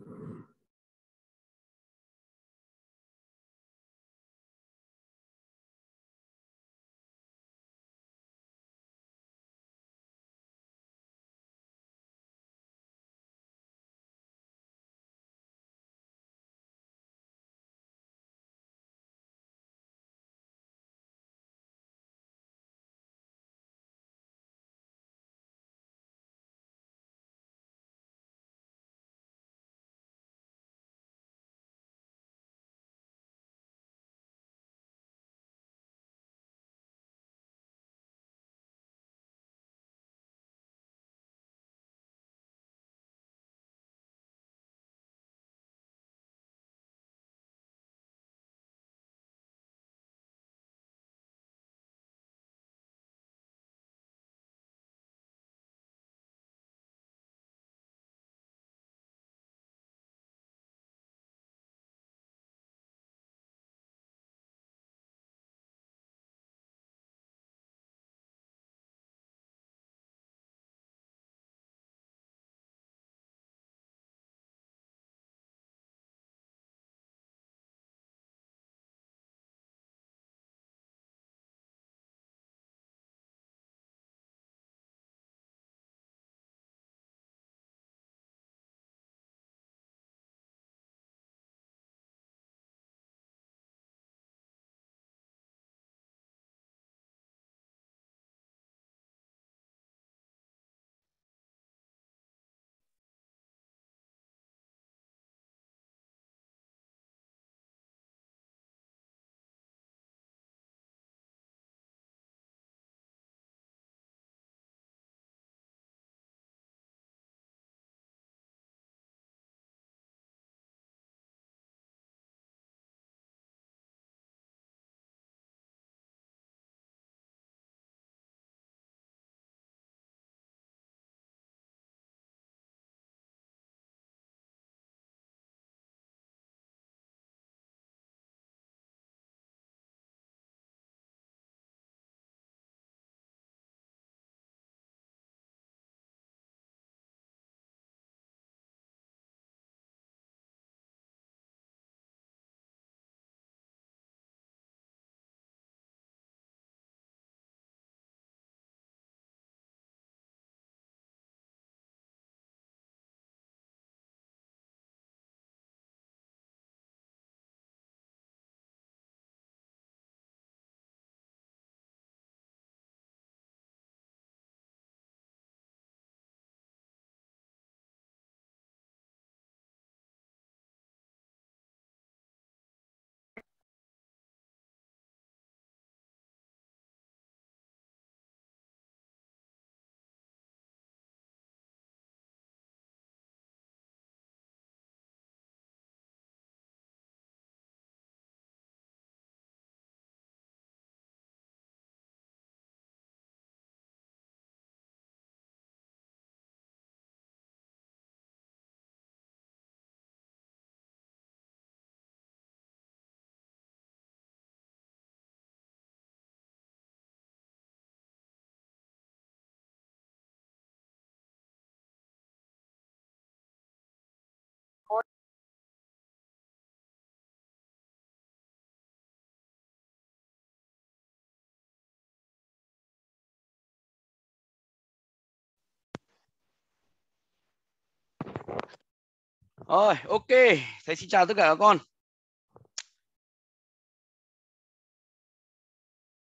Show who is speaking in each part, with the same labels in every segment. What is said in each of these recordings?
Speaker 1: Mm-hmm. Rồi, ok. Thầy xin chào tất cả các con.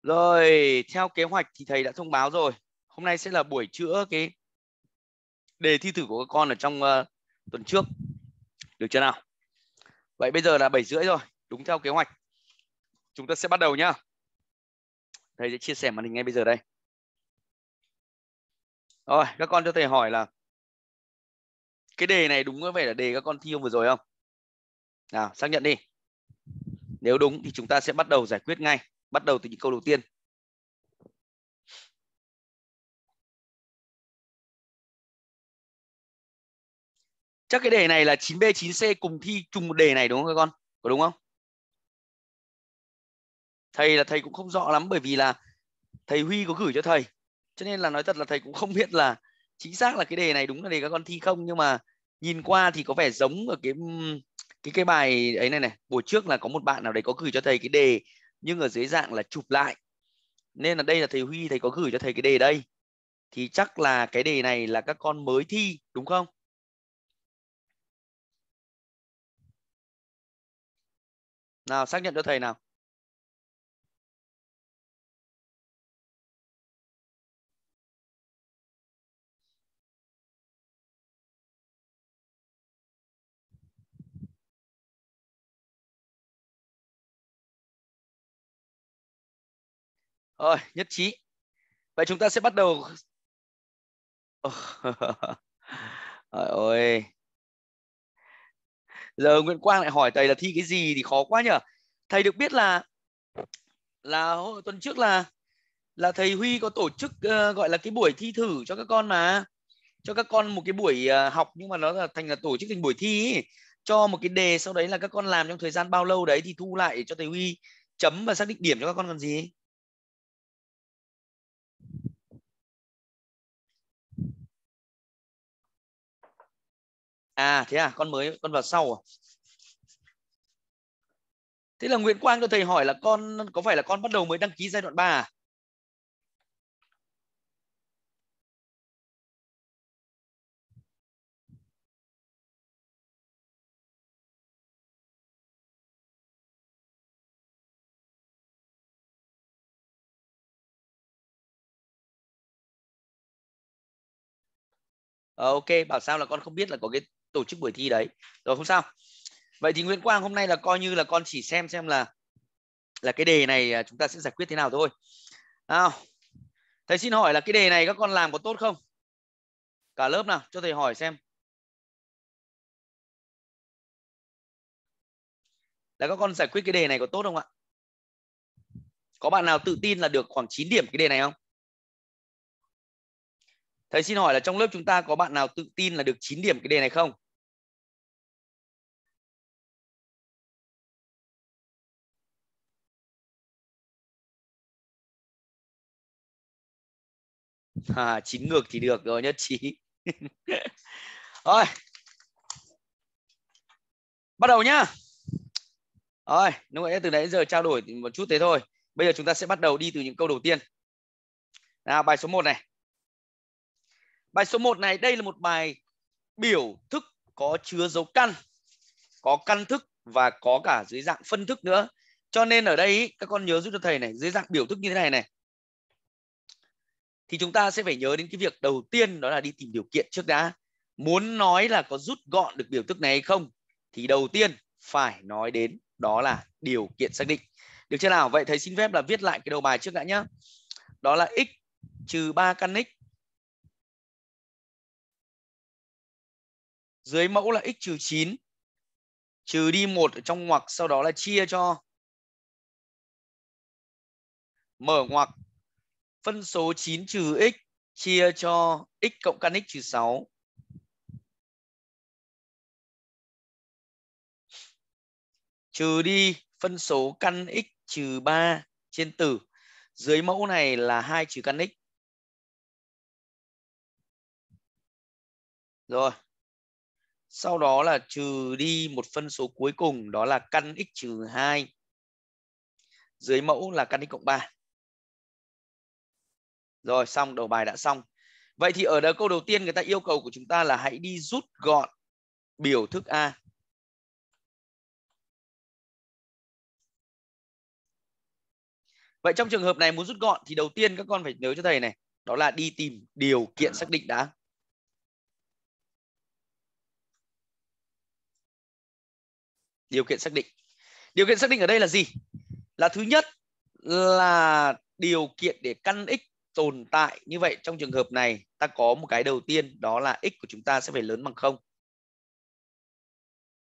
Speaker 1: Rồi,
Speaker 2: theo kế hoạch thì thầy đã thông báo rồi. Hôm nay sẽ là buổi chữa cái đề thi thử của các con ở trong uh, tuần trước. Được chưa nào? Vậy bây giờ là 7 rưỡi rồi, đúng theo kế hoạch. Chúng ta sẽ bắt đầu nhá. Thầy sẽ chia sẻ màn hình ngay bây giờ đây. Rồi, các con cho thầy hỏi là cái đề này đúng có vẻ là đề các con thi hôm vừa rồi không nào xác nhận đi nếu đúng thì chúng ta sẽ bắt đầu giải quyết ngay bắt đầu từ những câu đầu tiên
Speaker 1: chắc cái đề này là 9B 9C cùng thi chung một đề này đúng không các con
Speaker 2: có đúng không thầy là thầy cũng không rõ lắm bởi vì là thầy Huy có gửi cho thầy cho nên là nói thật là thầy cũng không biết là chính xác là cái đề này đúng là đề các con thi không nhưng mà nhìn qua thì có vẻ giống ở cái cái cái bài ấy này này buổi trước là có một bạn nào đấy có gửi cho thầy cái đề nhưng ở dưới dạng là chụp lại nên là đây là thầy Huy thầy có gửi cho thầy cái đề đây thì chắc là cái đề này là các con mới thi đúng không
Speaker 1: nào xác nhận cho thầy nào Rồi,
Speaker 2: nhất trí. Vậy chúng ta sẽ bắt đầu. Trời ơi. Giờ Nguyễn Quang lại hỏi thầy là thi cái gì thì khó quá nhỉ. Thầy được biết là là tuần trước là là thầy Huy có tổ chức uh, gọi là cái buổi thi thử cho các con mà cho các con một cái buổi uh, học nhưng mà nó là thành là tổ chức thành buổi thi ấy. cho một cái đề sau đấy là các con làm trong thời gian bao lâu đấy thì thu lại cho thầy Huy chấm và xác định điểm cho các con còn gì à thế à con mới con vào sau à thế là Nguyễn Quang cho thầy hỏi là con có phải là con bắt đầu mới đăng ký giai đoạn 3 à Ờ, ok, bảo sao là con không biết là có cái tổ chức buổi thi đấy. Rồi không sao. Vậy thì Nguyễn Quang hôm nay là coi như là con chỉ xem xem là là cái đề này à, chúng ta sẽ giải quyết thế nào thôi. nào thầy xin hỏi là cái đề này các con làm có tốt không? Cả lớp nào cho thầy hỏi xem. Là các con giải quyết cái đề này có tốt không ạ? Có bạn nào tự tin là được khoảng 9 điểm cái đề này không? Thầy xin hỏi là trong lớp chúng ta có bạn nào tự
Speaker 1: tin là được 9 điểm cái đề này không? À, chín ngược thì được rồi nhất trí.
Speaker 2: rồi. Bắt đầu nhá. Rồi, lúc nãy từ nãy giờ trao đổi một chút thế thôi. Bây giờ chúng ta sẽ bắt đầu đi từ những câu đầu tiên. Nào, bài số 1 này. Bài số 1 này đây là một bài biểu thức có chứa dấu căn, có căn thức và có cả dưới dạng phân thức nữa. Cho nên ở đây các con nhớ giúp cho thầy này dưới dạng biểu thức như thế này này. Thì chúng ta sẽ phải nhớ đến cái việc đầu tiên đó là đi tìm điều kiện trước đã. Muốn nói là có rút gọn được biểu thức này hay không thì đầu tiên phải nói đến đó là điều kiện xác định. Được chưa nào? Vậy thầy xin phép là viết lại cái đầu bài trước đã nhá. Đó là x trừ 3 căn x
Speaker 1: dưới mẫu là x trừ 9 trừ đi một ở trong ngoặc
Speaker 2: sau đó là chia cho mở ngoặc phân số 9 trừ x chia cho x cộng căn x trừ 6 trừ đi phân số căn x trừ 3 trên tử dưới mẫu này là 2 trừ căn x rồi sau đó là trừ đi một phân số cuối cùng đó là căn x trừ 2 dưới mẫu là căn x cộng 3. Rồi xong đầu bài đã xong. Vậy thì ở đây câu đầu tiên người ta yêu cầu của chúng ta là hãy đi rút gọn biểu thức A. Vậy trong trường hợp này muốn rút gọn thì đầu tiên các con phải nhớ cho thầy này, đó là đi tìm điều kiện xác định đã. điều kiện xác định điều kiện xác định ở đây là gì là thứ nhất là điều kiện để căn x tồn tại như vậy trong trường hợp này ta có một cái đầu tiên đó là x của chúng ta sẽ phải lớn bằng không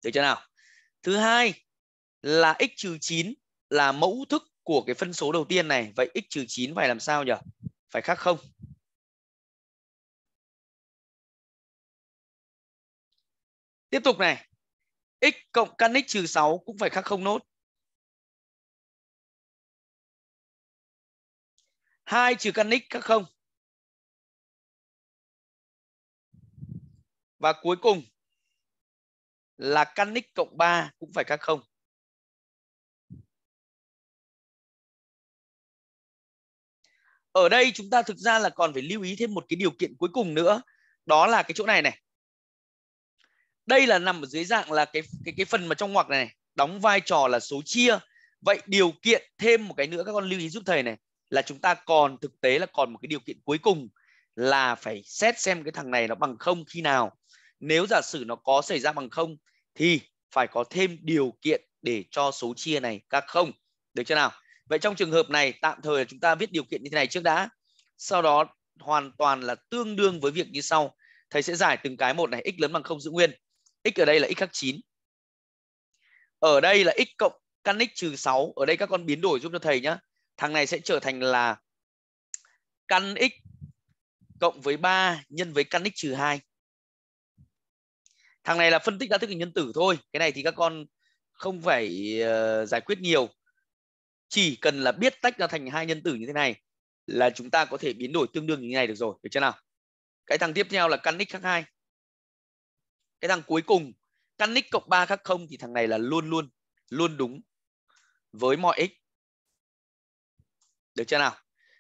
Speaker 2: được chưa nào thứ hai là x trừ 9 là mẫu thức của cái phân số đầu tiên này vậy x trừ 9 phải làm sao nhỉ phải khác không
Speaker 1: tiếp tục này x cộng căn x trừ 6 cũng phải khác không nốt. 2 trừ căn x khác không. Và cuối cùng là căn x cộng 3 cũng phải khác không.
Speaker 2: Ở đây chúng ta thực ra là còn phải lưu ý thêm một cái điều kiện cuối cùng nữa. Đó là cái chỗ này này đây là nằm ở dưới dạng là cái cái cái phần mà trong ngoặc này đóng vai trò là số chia vậy điều kiện thêm một cái nữa các con lưu ý giúp thầy này là chúng ta còn thực tế là còn một cái điều kiện cuối cùng là phải xét xem cái thằng này nó bằng không khi nào nếu giả sử nó có xảy ra bằng không thì phải có thêm điều kiện để cho số chia này các không được chưa nào vậy trong trường hợp này tạm thời là chúng ta viết điều kiện như thế này trước đã sau đó hoàn toàn là tương đương với việc như sau thầy sẽ giải từng cái một này x lớn bằng không giữ nguyên x ở đây là x khác 9 ở đây là x cộng căn x trừ 6 ở đây các con biến đổi giúp cho thầy nhé, thằng này sẽ trở thành là căn x cộng với 3 nhân với căn x trừ 2 thằng này là phân tích đa thức hình nhân tử thôi cái này thì các con không phải uh, giải quyết nhiều chỉ cần là biết tách ra thành hai nhân tử như thế này là chúng ta có thể biến đổi tương đương như thế này được rồi được chưa nào cái thằng tiếp theo là căn x khác 2 cái thằng cuối cùng căn nick cộng 3 khác không thì thằng này là luôn luôn luôn đúng với mọi x được chưa nào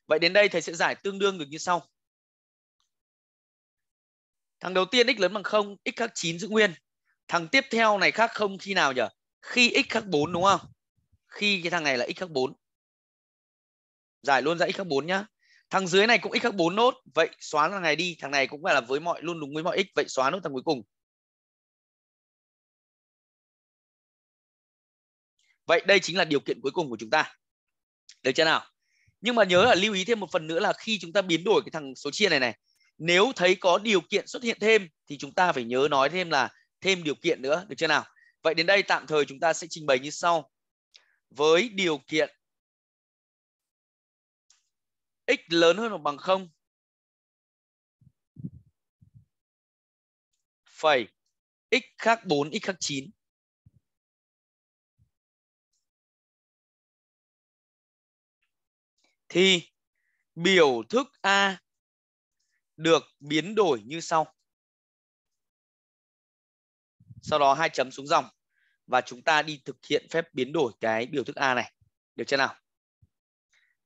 Speaker 2: vậy đến đây thầy sẽ giải tương đương được như sau thằng đầu tiên x lớn bằng 0 x khác 9 giữ nguyên thằng tiếp theo này khác không khi nào nhỉ khi x khác 4 đúng không khi cái thằng này là x khác 4 giải luôn ra x khác 4 nhá thằng dưới này cũng x khác 4 nốt vậy xóa thằng này đi thằng này cũng phải là với mọi luôn đúng với mọi x vậy
Speaker 1: xóa nốt thằng cuối cùng
Speaker 2: Vậy đây chính là điều kiện cuối cùng của chúng ta. Được chưa nào? Nhưng mà nhớ là lưu ý thêm một phần nữa là khi chúng ta biến đổi cái thằng số chia này này, nếu thấy có điều kiện xuất hiện thêm thì chúng ta phải nhớ nói thêm là thêm điều kiện nữa, được chưa nào? Vậy đến đây tạm thời chúng ta sẽ trình bày như sau. Với điều kiện
Speaker 1: x lớn hơn hoặc bằng 0 phẩy x khác 4 x khác 9 thì
Speaker 2: biểu thức A được biến đổi như sau. Sau đó hai chấm xuống dòng và chúng ta đi thực hiện phép biến đổi cái biểu thức A này. Được chưa nào?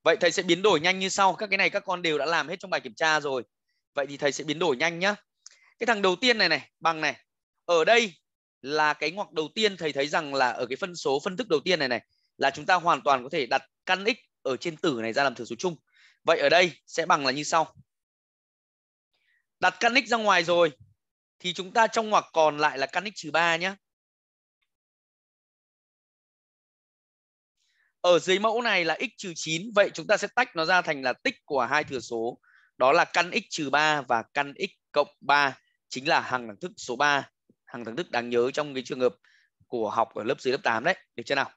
Speaker 2: Vậy thầy sẽ biến đổi nhanh như sau. Các cái này các con đều đã làm hết trong bài kiểm tra rồi. Vậy thì thầy sẽ biến đổi nhanh nhá. Cái thằng đầu tiên này này, bằng này. Ở đây là cái ngoặc đầu tiên thầy thấy rằng là ở cái phân số phân thức đầu tiên này này là chúng ta hoàn toàn có thể đặt căn x ở trên tử này ra làm thừa số chung. Vậy ở đây sẽ bằng là như sau. Đặt căn x ra ngoài rồi thì chúng ta trong ngoặc còn lại là căn x 3 nhé. Ở dưới mẫu này là x 9, vậy chúng ta sẽ tách nó ra thành là tích của hai thừa số. Đó là căn x 3 và căn x cộng 3 chính là hằng đẳng thức số 3, hằng đẳng thức đáng nhớ trong cái trường hợp của học ở lớp dưới lớp 8 đấy, được chưa nào?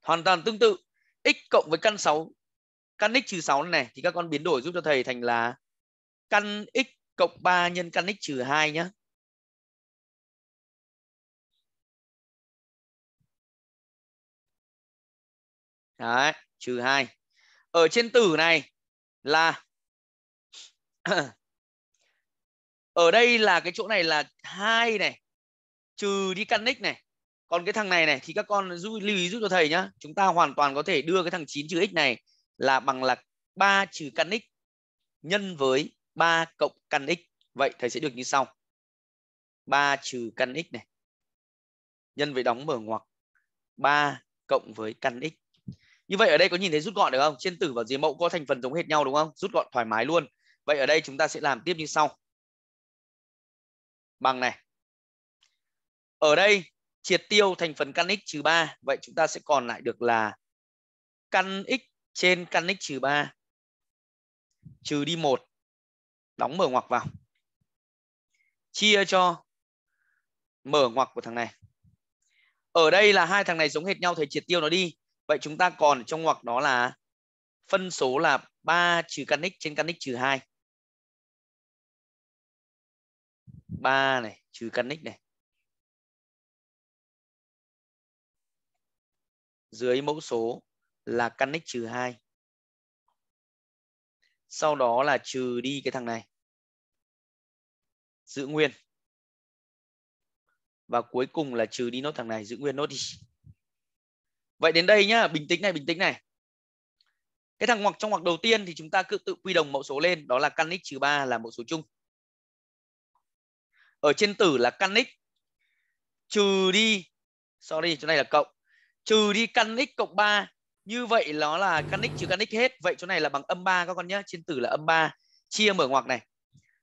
Speaker 2: Hoàn toàn tương tự x cộng với căn 6 căn x trừ 6 này, thì các con biến đổi giúp cho thầy thành là căn x cộng 3 nhân căn x trừ
Speaker 1: 2 nhé. Đấy, trừ 2. Ở trên tử
Speaker 2: này là ở đây là cái chỗ này là 2 này trừ đi căn x này còn cái thằng này này thì các con lưu ý giúp cho thầy nhá chúng ta hoàn toàn có thể đưa cái thằng 9 trừ x này là bằng là 3 trừ căn x nhân với 3 cộng căn x vậy thầy sẽ được như sau 3 trừ căn x này nhân với đóng mở ngoặc 3 cộng với căn x như vậy ở đây có nhìn thấy rút gọn được không trên tử và dưới mẫu có thành phần giống hệt nhau đúng không rút gọn thoải mái luôn vậy ở đây chúng ta sẽ làm tiếp như sau bằng này ở đây triệt tiêu thành phần căn x trừ 3. Vậy chúng ta sẽ còn lại được là căn x trên căn x trừ 3 trừ đi 1 đóng mở ngoặc vào chia cho mở ngoặc của thằng này. Ở đây là hai thằng này giống hệt nhau thầy triệt tiêu nó đi. Vậy chúng ta còn trong ngoặc đó là phân số là 3 trừ căn x trên căn x trừ 2.
Speaker 1: 3 này trừ căn x này dưới mẫu số là căn x trừ 2. Sau đó là trừ đi cái thằng này. Giữ
Speaker 2: nguyên. Và cuối cùng là trừ đi nốt thằng này, giữ nguyên nốt đi. Vậy đến đây nhá, bình tĩnh này, bình tĩnh này. Cái thằng ngoặc trong ngoặc đầu tiên thì chúng ta cứ tự quy đồng mẫu số lên, đó là căn x trừ 3 là mẫu số chung. Ở trên tử là căn x trừ đi, sorry, chỗ này là cộng trừ đi căn x cộng 3 như vậy nó là căn x trừ căn x hết vậy chỗ này là bằng âm 3 các con nhé trên tử là âm 3 chia mở ngoặc này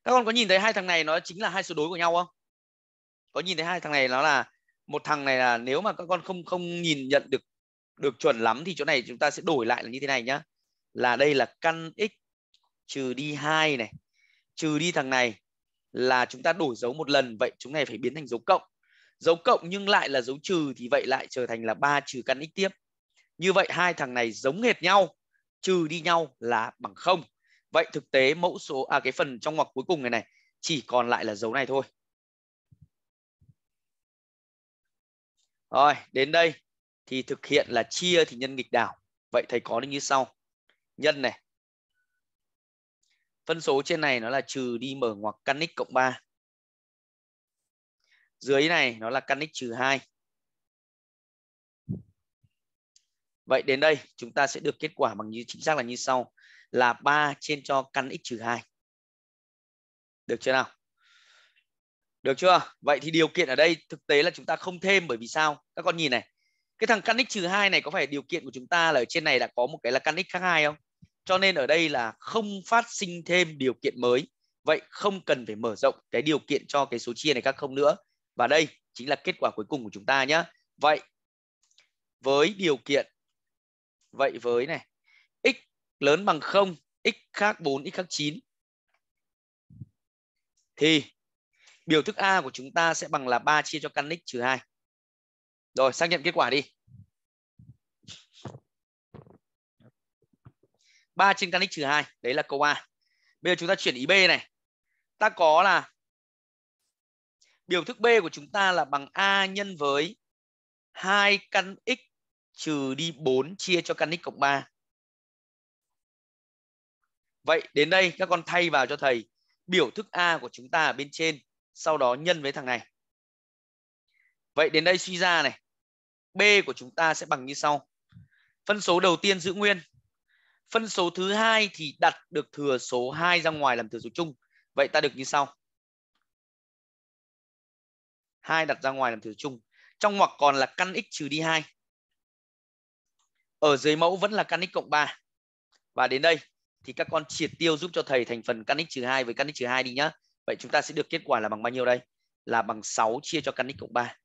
Speaker 2: các con có nhìn thấy hai thằng này nó chính là hai số đối của nhau không có nhìn thấy hai thằng này nó là một thằng này là nếu mà các con không không nhìn nhận được được chuẩn lắm thì chỗ này chúng ta sẽ đổi lại là như thế này nhá là đây là căn x trừ đi 2 này trừ đi thằng này là chúng ta đổi dấu một lần vậy chúng này phải biến thành dấu cộng dấu cộng nhưng lại là dấu trừ thì vậy lại trở thành là 3 trừ căn x tiếp như vậy hai thằng này giống hệt nhau trừ đi nhau là bằng không vậy thực tế mẫu số à cái phần trong ngoặc cuối cùng này này chỉ còn lại là dấu này thôi rồi đến đây thì thực hiện là chia thì nhân nghịch đảo vậy thầy có như sau nhân này phân số trên này nó là trừ đi mở ngoặc căn x cộng 3 dưới này nó là căn x trừ 2 vậy đến đây chúng ta sẽ được kết quả bằng như chính xác là như sau là 3 trên cho căn x trừ 2 được chưa nào được chưa vậy thì điều kiện ở đây thực tế là chúng ta không thêm bởi vì sao các con nhìn này cái thằng căn x trừ 2 này có phải điều kiện của chúng ta là ở trên này đã có một cái là căn x khác 2 không cho nên ở đây là không phát sinh thêm điều kiện mới vậy không cần phải mở rộng cái điều kiện cho cái số chia này các không nữa và đây chính là kết quả cuối cùng của chúng ta nhé. Vậy với điều kiện vậy với này x lớn bằng 0, x khác 4, x khác 9 thì biểu thức A của chúng ta sẽ bằng là 3 chia cho căn x trừ 2. Rồi, xác nhận kết quả đi. 3 trên căn x trừ 2, đấy là câu A. Bây giờ chúng ta chuyển ý B này. Ta có là Biểu thức B của chúng ta là bằng A nhân với 2 căn x trừ đi 4 chia cho căn x cộng 3. Vậy đến đây các con thay vào cho thầy biểu thức A của chúng ta ở bên trên, sau đó nhân với thằng này. Vậy đến đây suy ra này, B của chúng ta sẽ bằng như sau. Phân số đầu tiên giữ nguyên. Phân số thứ hai thì đặt được thừa số 2 ra ngoài làm thừa số chung. Vậy ta được như sau. 2 đặt ra ngoài làm thừa chung. Trong ngoặc còn là căn x trừ đi 2. Ở dưới mẫu vẫn là căn x cộng 3. Và đến đây thì các con triệt tiêu giúp cho thầy thành phần căn x trừ 2 với căn x trừ 2 đi nhá. Vậy chúng ta sẽ được kết quả là bằng bao nhiêu đây? Là bằng 6 chia cho căn x cộng 3.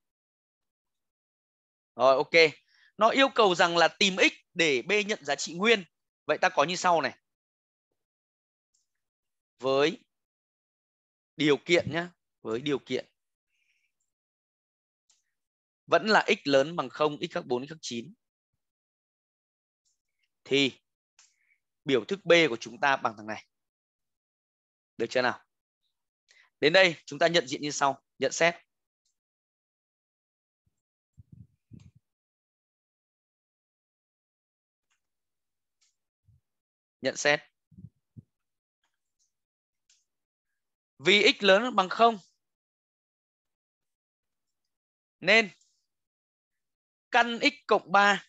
Speaker 2: Rồi ok. Nó yêu cầu rằng là tìm x để b nhận giá trị nguyên. Vậy ta có như sau này. Với điều kiện nhá, với điều kiện vẫn là x lớn bằng 0 x khác 4 x khác 9 thì biểu thức B
Speaker 1: của chúng ta bằng thằng này. Được chưa nào? Đến đây chúng ta nhận diện như sau, nhận xét. Nhận xét. Vì x lớn bằng 0 nên căn
Speaker 2: x cộng 3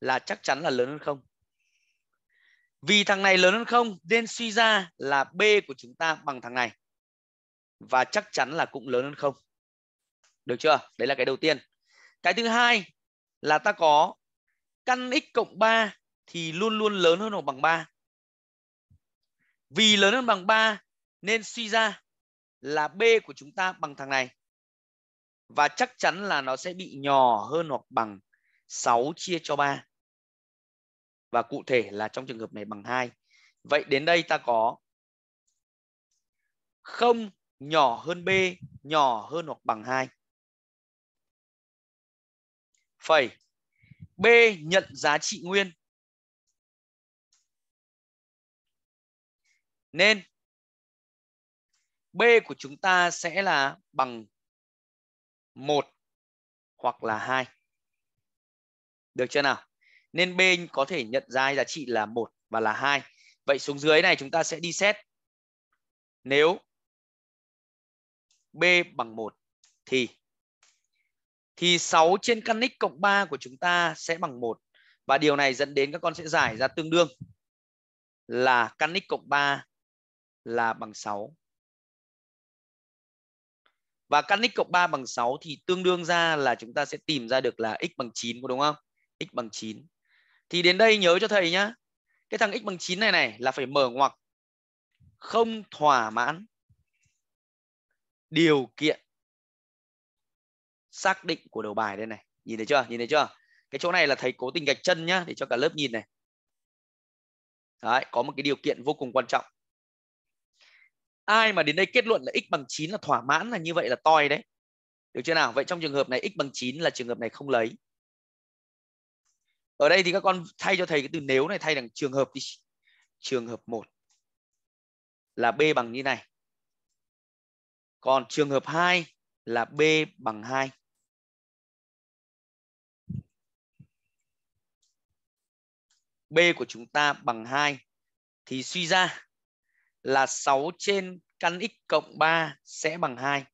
Speaker 2: là chắc chắn là lớn hơn không. Vì thằng này lớn hơn không nên suy ra là b của chúng ta bằng thằng này. Và chắc chắn là cũng lớn hơn không. Được chưa? Đấy là cái đầu tiên. Cái thứ hai là ta có căn x cộng 3 thì luôn luôn lớn hơn hoặc bằng 3. Vì lớn hơn bằng 3 nên suy ra là b của chúng ta bằng thằng này và chắc chắn là nó sẽ bị nhỏ hơn hoặc bằng 6 chia cho 3. Và cụ thể là trong trường hợp này bằng 2. Vậy đến đây ta có 0 nhỏ hơn B nhỏ hơn hoặc bằng 2.
Speaker 1: Phẩy. B nhận giá trị nguyên. Nên B
Speaker 2: của chúng ta sẽ là bằng một hoặc là hai, Được chưa nào? Nên B có thể nhận ra giá trị là một và là hai. Vậy xuống dưới này chúng ta sẽ đi xét. Nếu B bằng 1 thì thì 6 trên căn x cộng 3 của chúng ta sẽ bằng 1 và điều này dẫn đến các con sẽ giải ra tương đương là căn x cộng 3 là bằng 6 và căn x cộng 3 bằng 6 thì tương đương ra là chúng ta sẽ tìm ra được là x bằng 9 có đúng không? x bằng 9. Thì đến đây nhớ cho thầy nhá. Cái thằng x bằng 9 này này là phải mở ngoặc không thỏa mãn điều kiện xác định của đầu bài đây này. Nhìn thấy chưa? Nhìn thấy chưa? Cái chỗ này là thầy cố tình gạch chân nhá để cho cả lớp nhìn này. Đấy, có một cái điều kiện vô cùng quan trọng ai mà đến đây kết luận là x bằng 9 là thỏa mãn là như vậy là toi đấy được chưa nào vậy trong trường hợp này x bằng 9 là trường hợp này không lấy ở đây thì các con thay cho thầy cái từ nếu này thay bằng trường hợp đi trường hợp 1 là b bằng như này còn trường hợp 2 là b bằng 2 b của chúng ta bằng 2 thì suy ra là 6 trên căn x cộng 3 sẽ bằng 2.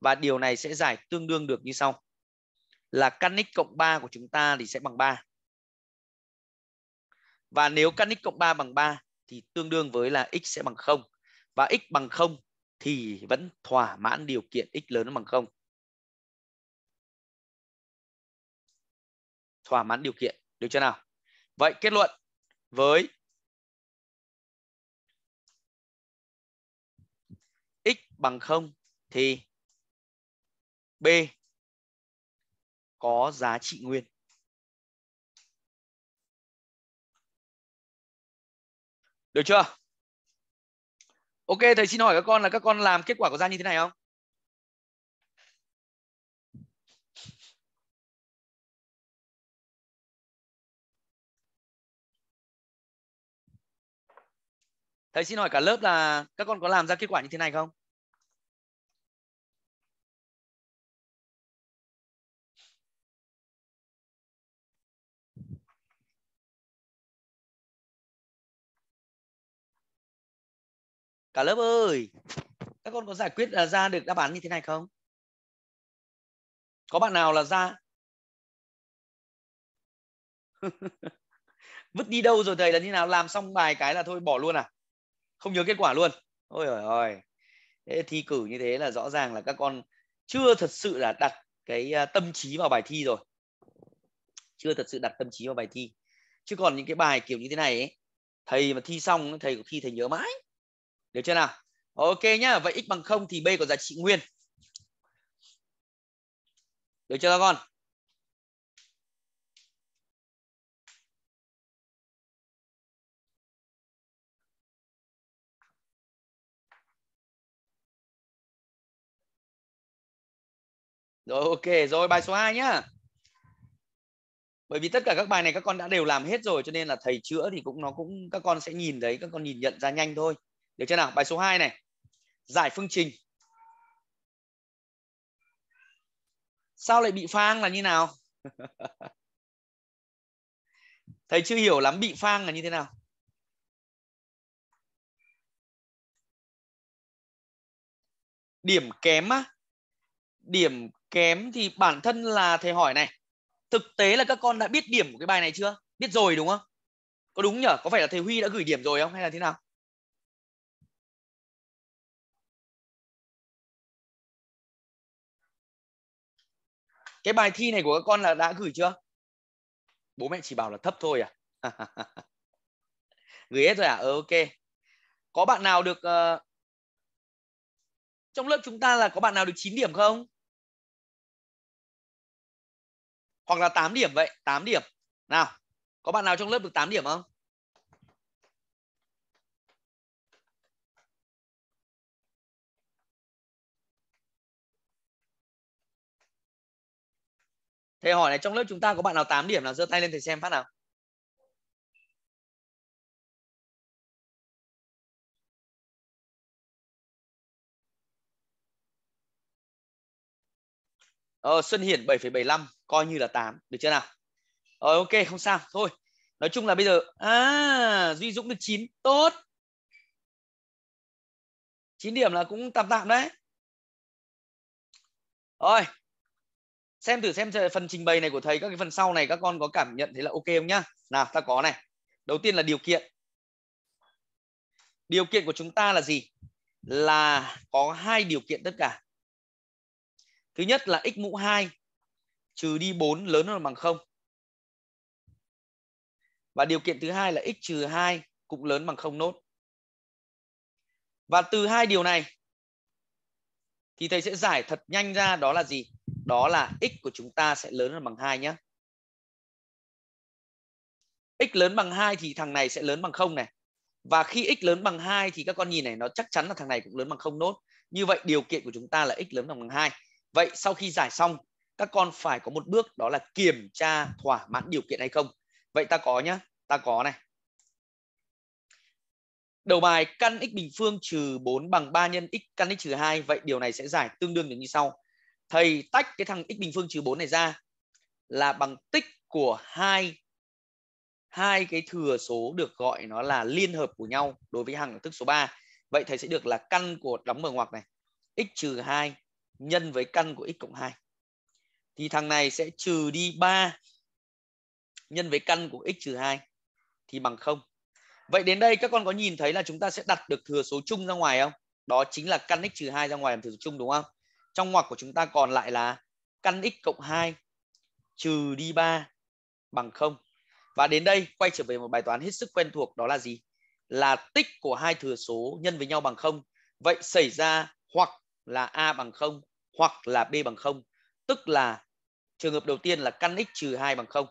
Speaker 2: Và điều này sẽ giải tương đương được như sau. Là căn x cộng 3 của chúng ta thì sẽ bằng 3. Và nếu căn x cộng 3 bằng 3 thì tương đương với là x sẽ bằng 0. Và x bằng 0 thì vẫn thỏa mãn điều kiện x lớn hơn bằng 0.
Speaker 1: Thỏa mãn điều kiện, được chưa nào? Vậy kết luận với bằng 0 thì B có giá trị nguyên. Được chưa? Ok, thầy xin hỏi các con là các con làm kết quả có ra như thế này không? Thầy xin hỏi cả lớp là các con có làm ra kết quả như thế này không? cả lớp ơi các con có giải quyết là ra được đáp án như thế này không có bạn nào là ra
Speaker 2: vứt đi đâu rồi thầy là như nào làm xong bài cái là thôi bỏ luôn à không nhớ kết quả luôn ôi ôi ôi thế thi cử như thế là rõ ràng là các con chưa thật sự là đặt cái à, tâm trí vào bài thi rồi chưa thật sự đặt tâm trí vào bài thi chứ còn những cái bài kiểu như thế này ấy, thầy mà thi xong thầy có khi thầy nhớ mãi được chưa nào? Ok nhá. Vậy x bằng 0 thì b có giá trị nguyên. Được chưa các con? Rồi ok, rồi bài số 2 nhá. Bởi vì tất cả các bài này các con đã đều làm hết rồi cho nên là thầy chữa thì cũng nó cũng các con sẽ nhìn thấy các con nhìn nhận ra nhanh thôi. Được chưa nào? Bài số 2 này. Giải phương trình. Sao lại bị phang là như nào?
Speaker 1: Thầy chưa hiểu lắm bị phang là như thế nào.
Speaker 2: Điểm kém á? Điểm kém thì bản thân là thầy hỏi này. Thực tế là các con đã biết điểm của cái bài này chưa? Biết rồi đúng không? Có đúng nhở? Có phải là
Speaker 1: thầy Huy đã gửi điểm rồi không hay là thế nào? cái bài thi này của các con
Speaker 2: là đã gửi chưa bố mẹ chỉ bảo là thấp thôi à gửi hết rồi à ừ, ok có bạn nào được uh... trong lớp chúng ta là có bạn nào được 9 điểm không hoặc là 8 điểm vậy 8 điểm nào có bạn nào trong lớp được 8 điểm không
Speaker 1: Thầy hỏi này trong lớp chúng ta có bạn nào 8 điểm nào giơ tay lên thầy xem phát nào.
Speaker 2: Ờ, Xuân Hiển 7,75 coi như là 8 được chưa nào? Rồi ok không sao. Thôi. Nói chung là bây giờ à Duy Dũng được 9. Tốt. 9 điểm là cũng tạm tạm đấy. Rồi, xem thử xem phần trình bày này của thầy các cái phần sau này các con có cảm nhận thấy là ok không nhá nào ta có này đầu tiên là điều kiện điều kiện của chúng ta là gì là có hai điều kiện tất cả thứ nhất là x mũ 2 trừ đi 4 lớn hơn bằng 0 và điều kiện thứ hai là x trừ 2 cũng lớn bằng 0 nốt và từ hai điều này thì thầy sẽ giải thật nhanh ra đó là gì đó là x của chúng ta sẽ lớn hơn bằng 2 nhé. x lớn bằng 2 thì thằng này sẽ lớn bằng 0 này. Và khi x lớn bằng 2 thì các con nhìn này nó chắc chắn là thằng này cũng lớn bằng 0 nốt. Như vậy điều kiện của chúng ta là x lớn bằng 2. Vậy sau khi giải xong, các con phải có một bước đó là kiểm tra thỏa mãn điều kiện hay không. Vậy ta có nhá, ta có này. Đầu bài căn x bình phương trừ 4 bằng 3 nhân x căn x trừ 2. Vậy điều này sẽ giải tương đương được như sau thầy tách cái thằng x bình phương trừ 4 này ra là bằng tích của hai hai cái thừa số được gọi nó là liên hợp của nhau đối với hằng ở thức số 3. Vậy thầy sẽ được là căn của đóng mở ngoặc này x trừ 2 nhân với căn của x cộng 2. Thì thằng này sẽ trừ đi 3 nhân với căn của x trừ 2 thì bằng 0. Vậy đến đây các con có nhìn thấy là chúng ta sẽ đặt được thừa số chung ra ngoài không? Đó chính là căn x trừ 2 ra ngoài làm thừa số chung đúng không? trong ngoặc của chúng ta còn lại là căn x cộng 2 trừ đi 3 bằng 0. Và đến đây quay trở về một bài toán hết sức quen thuộc đó là gì? Là tích của hai thừa số nhân với nhau bằng 0. Vậy xảy ra hoặc là a bằng 0 hoặc là b bằng 0, tức là trường hợp đầu tiên là căn x trừ 2 bằng 0.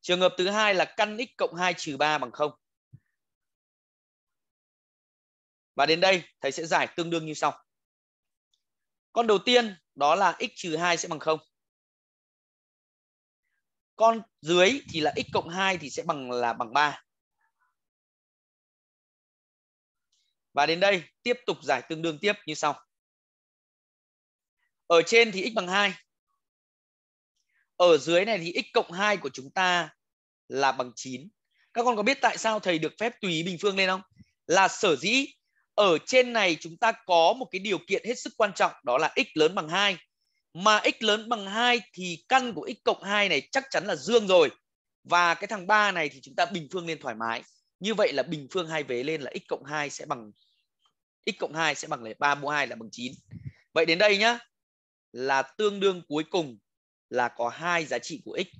Speaker 2: Trường hợp thứ hai là căn x cộng 2 trừ 3 bằng 0. Và đến đây thầy sẽ giải tương đương như sau. Con đầu tiên đó là x trừ 2 sẽ bằng 0. Con dưới thì là x cộng 2 thì sẽ bằng là bằng 3.
Speaker 1: Và đến đây tiếp tục giải tương đương
Speaker 2: tiếp như sau. Ở trên thì x bằng 2. Ở dưới này thì x cộng 2 của chúng ta là bằng 9. Các con có biết tại sao thầy được phép tùy bình phương lên không? Là sở dĩ ở trên này chúng ta có một cái điều kiện hết sức quan trọng đó là x lớn bằng 2. Mà x lớn bằng 2 thì căn của x cộng 2 này chắc chắn là dương rồi. Và cái thằng 3 này thì chúng ta bình phương lên thoải mái. Như vậy là bình phương hai vế lên là x cộng 2 sẽ bằng x cộng 2 sẽ bằng lại 3 mũ 2 là bằng 9. Vậy đến đây nhá là tương đương cuối cùng là có hai giá trị của x.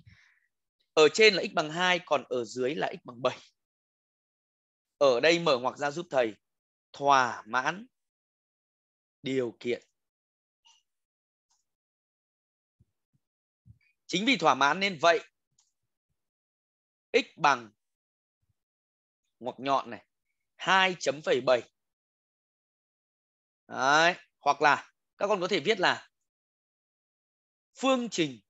Speaker 2: Ở trên là x bằng 2 còn ở dưới là x bằng 7. Ở đây mở ngoặc ra giúp thầy thỏa mãn
Speaker 1: điều kiện chính vì thỏa mãn nên vậy x bằng ngoặc nhọn này 2.7 Đấy. hoặc là các con có thể viết là phương trình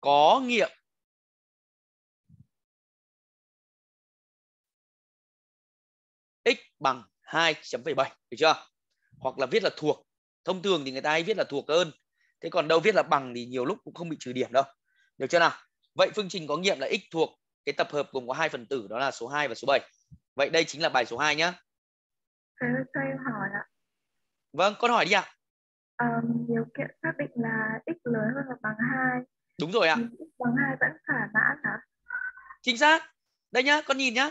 Speaker 1: có nghiệm bằng 2.7
Speaker 2: được chưa hoặc là viết là thuộc thông thường thì người ta hay viết là thuộc hơn thế còn đâu viết là bằng thì nhiều lúc cũng không bị trừ điểm đâu được chưa nào vậy phương trình có nghiệm là x thuộc cái tập hợp gồm có hai phần tử đó là số 2 và số 7 vậy đây chính là bài số 2 nhá Thế cho em hỏi ạ vâng con hỏi đi ạ à, điều kiện xác định là x lớn hơn hoặc bằng 2 đúng rồi ạ x bằng 2 vẫn phải mãn hả chính xác đây nhá con nhìn nhá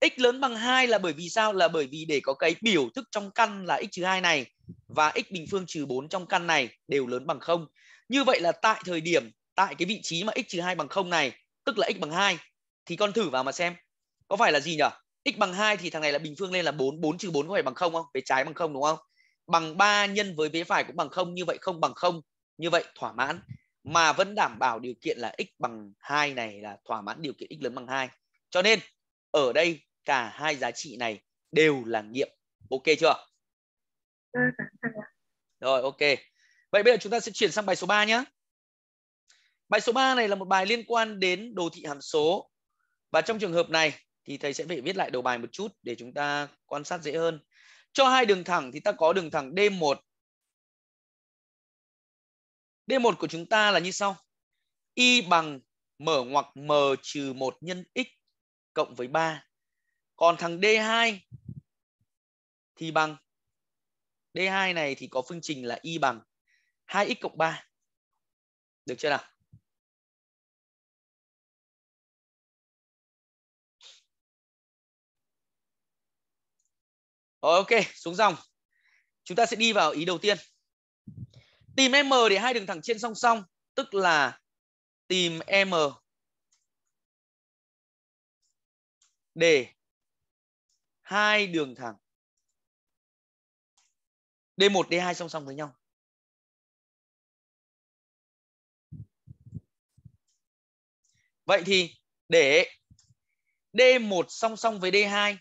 Speaker 2: x lớn bằng 2 là bởi vì sao? Là bởi vì để có cái biểu thức trong căn là x trừ 2 này và x bình phương trừ 4 trong căn này đều lớn bằng 0. Như vậy là tại thời điểm tại cái vị trí mà x trừ 2 bằng 0 này, tức là x bằng 2 thì con thử vào mà xem. Có phải là gì nhỉ? x bằng 2 thì thằng này là bình phương lên là 4, 4 trừ 4 có phải bằng 0 không? Vế trái bằng 0 đúng không? Bằng 3 nhân với vế phải cũng bằng 0, như vậy không bằng 0. Như vậy thỏa mãn mà vẫn đảm bảo điều kiện là x bằng 2 này là thỏa mãn điều kiện x lớn bằng 2. Cho nên ở đây cả hai giá trị này đều là nghiệm ok chưa
Speaker 3: vâng, vâng, vâng
Speaker 2: rồi ok vậy bây giờ chúng ta sẽ chuyển sang bài số 3 nhé bài số 3 này là một bài liên quan đến đồ thị hàm số và trong trường hợp này thì thầy sẽ phải viết lại đầu bài một chút để chúng ta quan sát dễ hơn cho hai đường thẳng thì ta có đường thẳng D1 D1 của chúng ta là như sau y bằng mở ngoặc m trừ 1 nhân x cộng với 3 còn thằng D2 thì bằng D2 này thì có phương trình là y bằng 2x cộng 3.
Speaker 1: Được chưa nào? ok,
Speaker 2: xuống dòng. Chúng ta sẽ đi vào ý đầu tiên. Tìm M để hai đường thẳng trên song song, tức là tìm M
Speaker 1: để hai đường thẳng D1 D2 song song với nhau Vậy thì để D1 song song với D2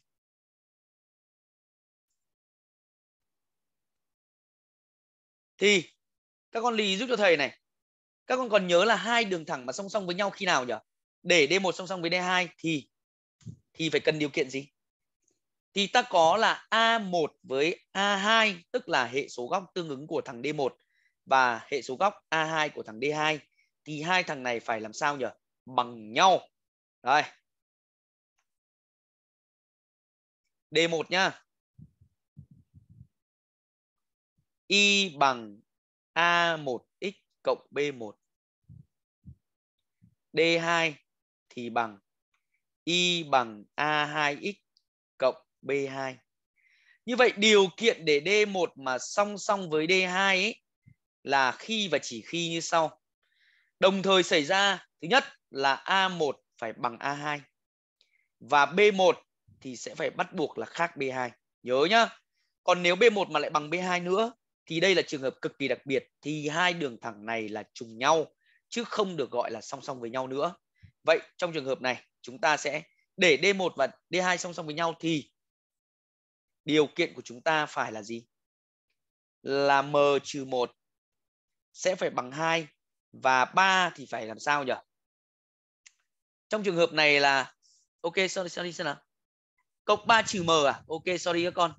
Speaker 2: thì các con lì giúp cho thầy này. Các con còn nhớ là hai đường thẳng mà song song với nhau khi nào nhỉ? Để D1 song song với D2 thì thì phải cần điều kiện gì? thì ta có là A1 với A2 tức là hệ số góc tương ứng của thằng D1 và hệ số góc A2 của thằng D2 thì hai thằng này phải làm sao nhỉ? Bằng nhau. Đây. D1 nhá. Y bằng A1x cộng B1. D2 thì bằng Y bằng A2x B2. Như vậy điều kiện để D1 mà song song với D2 ấy là khi và chỉ khi như sau. Đồng thời xảy ra thứ nhất là A1 phải bằng A2 và B1 thì sẽ phải bắt buộc là khác B2. Nhớ nhá. Còn nếu B1 mà lại bằng B2 nữa thì đây là trường hợp cực kỳ đặc biệt thì hai đường thẳng này là trùng nhau chứ không được gọi là song song với nhau nữa. Vậy trong trường hợp này chúng ta sẽ để D1 và D2 song song với nhau thì điều kiện của chúng ta phải là gì? Là m trừ 1 sẽ phải bằng 2 và 3 thì phải làm sao nhỉ? Trong trường hợp này là ok sorry sorry xem nào. Cộng 3 trừ m à? Ok sorry các con.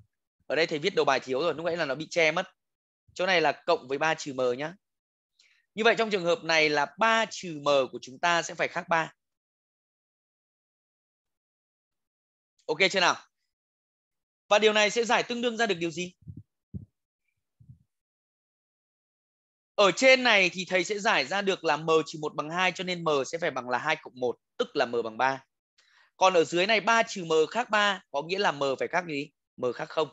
Speaker 2: Ở đây thầy viết đầu bài thiếu rồi, lúc nãy là nó bị che mất. Chỗ này là cộng với 3 trừ m nhá. Như vậy trong trường hợp này là 3 trừ m của chúng ta sẽ phải khác 3.
Speaker 1: Ok chưa nào? Và điều này sẽ giải tương đương ra
Speaker 2: được điều gì? Ở trên này thì thầy sẽ giải ra được là m trừ 1 bằng 2 cho nên m sẽ phải bằng là 2 cộng 1, tức là m bằng 3. Còn ở dưới này 3 trừ m khác 3 có nghĩa là m phải khác gì? m khác 0.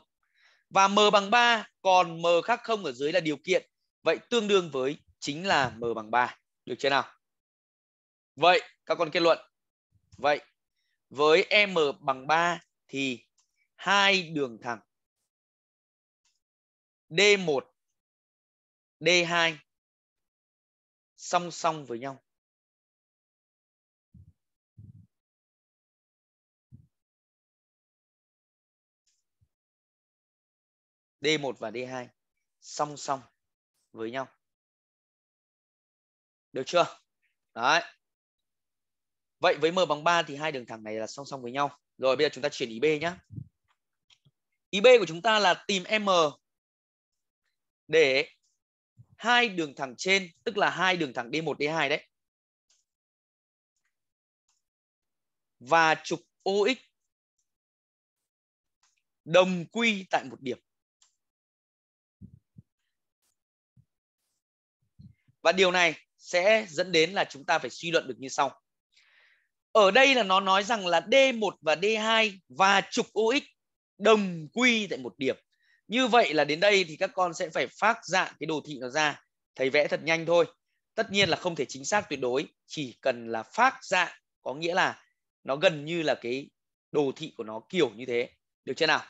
Speaker 2: Và m bằng 3 còn m khác 0 ở dưới là điều kiện. Vậy tương đương với chính là m bằng 3. Được chưa nào? Vậy các con kết luận. Vậy với m bằng 3 thì hai đường thẳng
Speaker 1: D1 D2 song song với nhau.
Speaker 2: D1 và D2 song song với nhau. Được chưa? Đấy. Vậy với M bằng 3 thì hai đường thẳng này là song song với nhau. Rồi bây giờ chúng ta chuyển ý B nhé. Ý B của chúng ta là tìm M để hai đường thẳng trên
Speaker 1: tức là hai đường thẳng D1 D2 đấy. Và trục OX đồng quy tại một
Speaker 2: điểm. Và điều này sẽ dẫn đến là chúng ta phải suy luận được như sau. Ở đây là nó nói rằng là D1 và D2 và trục OX đồng quy tại một điểm như vậy là đến đây thì các con sẽ phải phát dạng cái đồ thị nó ra thầy vẽ thật nhanh thôi tất nhiên là không thể chính xác tuyệt đối chỉ cần là phát dạng có nghĩa là nó gần như là cái đồ thị của nó kiểu như thế được chưa nào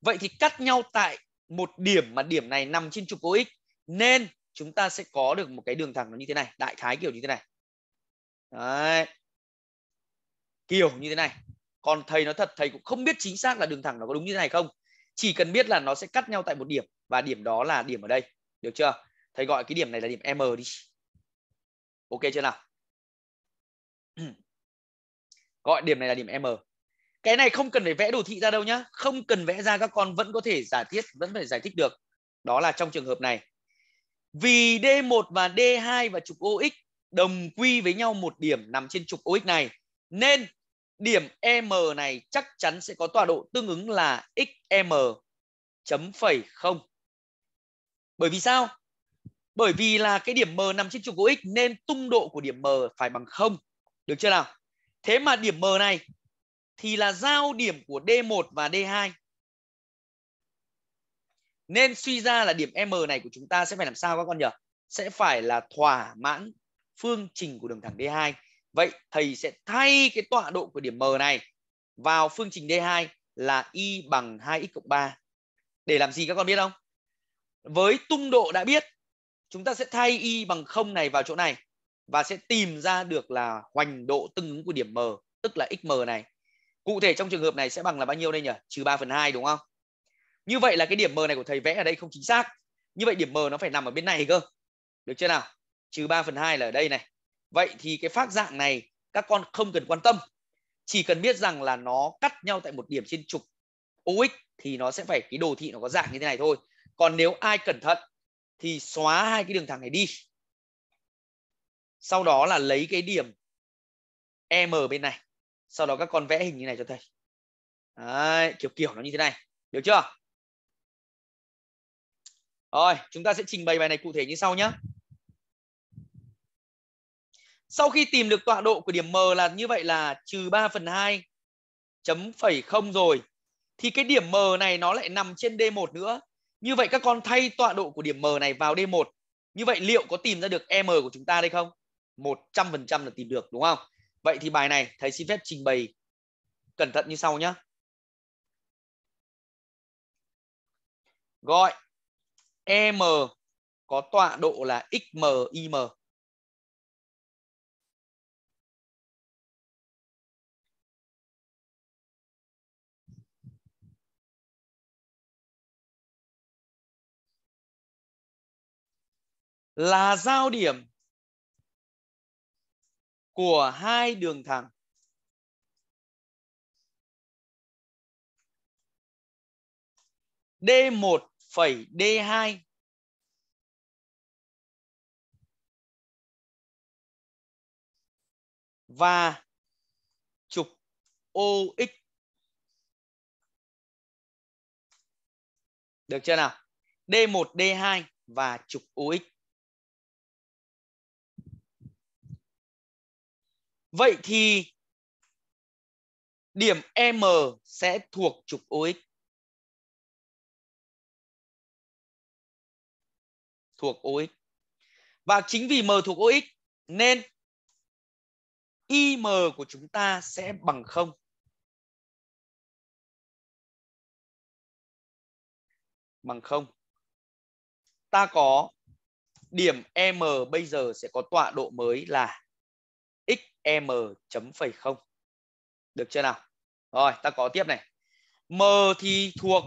Speaker 2: vậy thì cắt nhau tại một điểm mà điểm này nằm trên trục ô x nên chúng ta sẽ có được một cái đường thẳng nó như thế này đại khái kiểu như thế này Đấy. kiểu như thế này còn thầy nói thật thầy cũng không biết chính xác là đường thẳng nó có đúng như thế này không chỉ cần biết là nó sẽ cắt nhau tại một điểm và điểm đó là điểm ở đây được chưa thầy gọi cái điểm này là điểm m đi ok chưa nào gọi điểm này là điểm m cái này không cần phải vẽ đồ thị ra đâu nhá không cần vẽ ra các con vẫn có thể giả thiết vẫn phải giải thích được đó là trong trường hợp này vì D1 và D2 và trục OX đồng quy với nhau một điểm nằm trên trục OX này nên điểm M này chắc chắn sẽ có tọa độ tương ứng là xm chấm phẩy không. Bởi vì sao? Bởi vì là cái điểm M nằm trên trục của x nên tung độ của điểm M phải bằng không. Được chưa nào? Thế mà điểm M này thì là giao điểm của D1 và D2. Nên suy ra là điểm M này của chúng ta sẽ phải làm sao các con nhỉ? Sẽ phải là thỏa mãn phương trình của đường thẳng D2 Vậy thầy sẽ thay cái tọa độ của điểm M này vào phương trình D2 là y bằng 2x cộng 3. Để làm gì các con biết không? Với tung độ đã biết, chúng ta sẽ thay y bằng 0 này vào chỗ này và sẽ tìm ra được là hoành độ tương ứng của điểm M, tức là xm này. Cụ thể trong trường hợp này sẽ bằng là bao nhiêu đây nhỉ? Trừ 3 phần 2 đúng không? Như vậy là cái điểm M này của thầy vẽ ở đây không chính xác. Như vậy điểm M nó phải nằm ở bên này cơ. Được chưa nào? Trừ 3 phần 2 là ở đây này vậy thì cái phát dạng này các con không cần quan tâm chỉ cần biết rằng là nó cắt nhau tại một điểm trên trục OX thì nó sẽ phải cái đồ thị nó có dạng như thế này thôi còn nếu ai cẩn thận thì xóa hai cái đường thẳng này đi sau đó là lấy cái điểm M bên này sau đó các con vẽ hình như này cho thầy Đấy, kiểu kiểu nó như thế này được chưa rồi chúng ta sẽ trình bày bài này cụ thể như sau nhé sau khi tìm được tọa độ của điểm M là như vậy là trừ 3 phần 2 chấm phẩy không rồi thì cái điểm M này nó lại nằm trên D1 nữa. Như vậy các con thay tọa độ của điểm M này vào D1. Như vậy liệu có tìm ra được M của chúng ta đây không? 100% là tìm được đúng không? Vậy thì bài này thầy xin phép trình bày cẩn thận như sau nhé.
Speaker 1: Gọi M có tọa độ là XMIM. là giao điểm của hai đường thẳng D1 phẩy D2 và trục OX. Được chưa nào? D1, D2 và trục OX. Vậy thì điểm M sẽ thuộc trục OX. Thuộc OX. Và chính vì M thuộc OX nên IM của chúng ta sẽ bằng 0.
Speaker 2: Bằng 0. Ta có điểm M bây giờ sẽ có tọa độ mới là xm chấm phẩy không, được chưa nào rồi ta có tiếp này m thì thuộc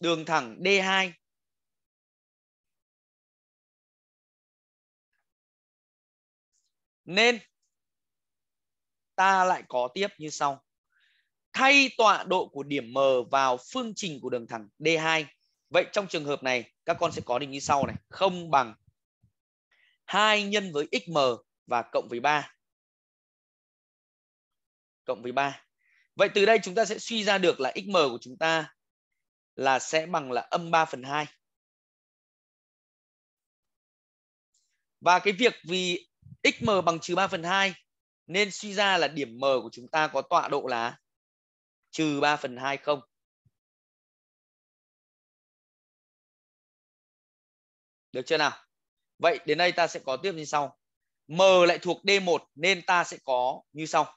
Speaker 1: đường thẳng d2
Speaker 2: nên ta lại có tiếp như sau thay tọa độ của điểm m vào phương trình của đường thẳng d2 vậy trong trường hợp này các con sẽ có định như sau này không bằng 2 nhân với xm và cộng với 3. Cộng với 3. Vậy từ đây chúng ta sẽ suy ra được là xm của chúng ta là sẽ bằng là âm 3 phần 2. Và cái việc vì xm bằng trừ 3 phần 2 nên suy ra là điểm m của chúng ta có tọa độ là trừ 3 phần 2 không.
Speaker 1: Được chưa nào? Vậy đến đây
Speaker 2: ta sẽ có tiếp như sau. M lại thuộc D1 nên ta sẽ có như sau.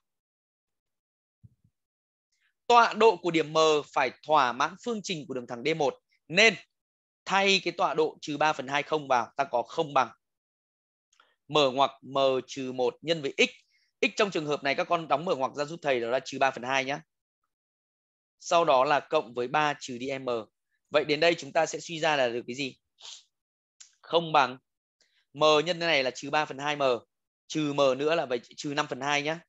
Speaker 2: Tọa độ của điểm M phải thỏa mãn phương trình của đường thẳng D1 nên thay cái tọa độ trừ 3 phần 2 không vào ta có không bằng M ngoặc M trừ 1 nhân với X. X trong trường hợp này các con đóng mở ngoặc ra giúp thầy đó là trừ 3 phần 2 nhé. Sau đó là cộng với 3 trừ đi M. Vậy đến đây chúng ta sẽ suy ra là được cái gì? Không bằng m nhân cái này là trừ 3 phần 2 m trừ m nữa là vậy trừ 5 phần 2 nhá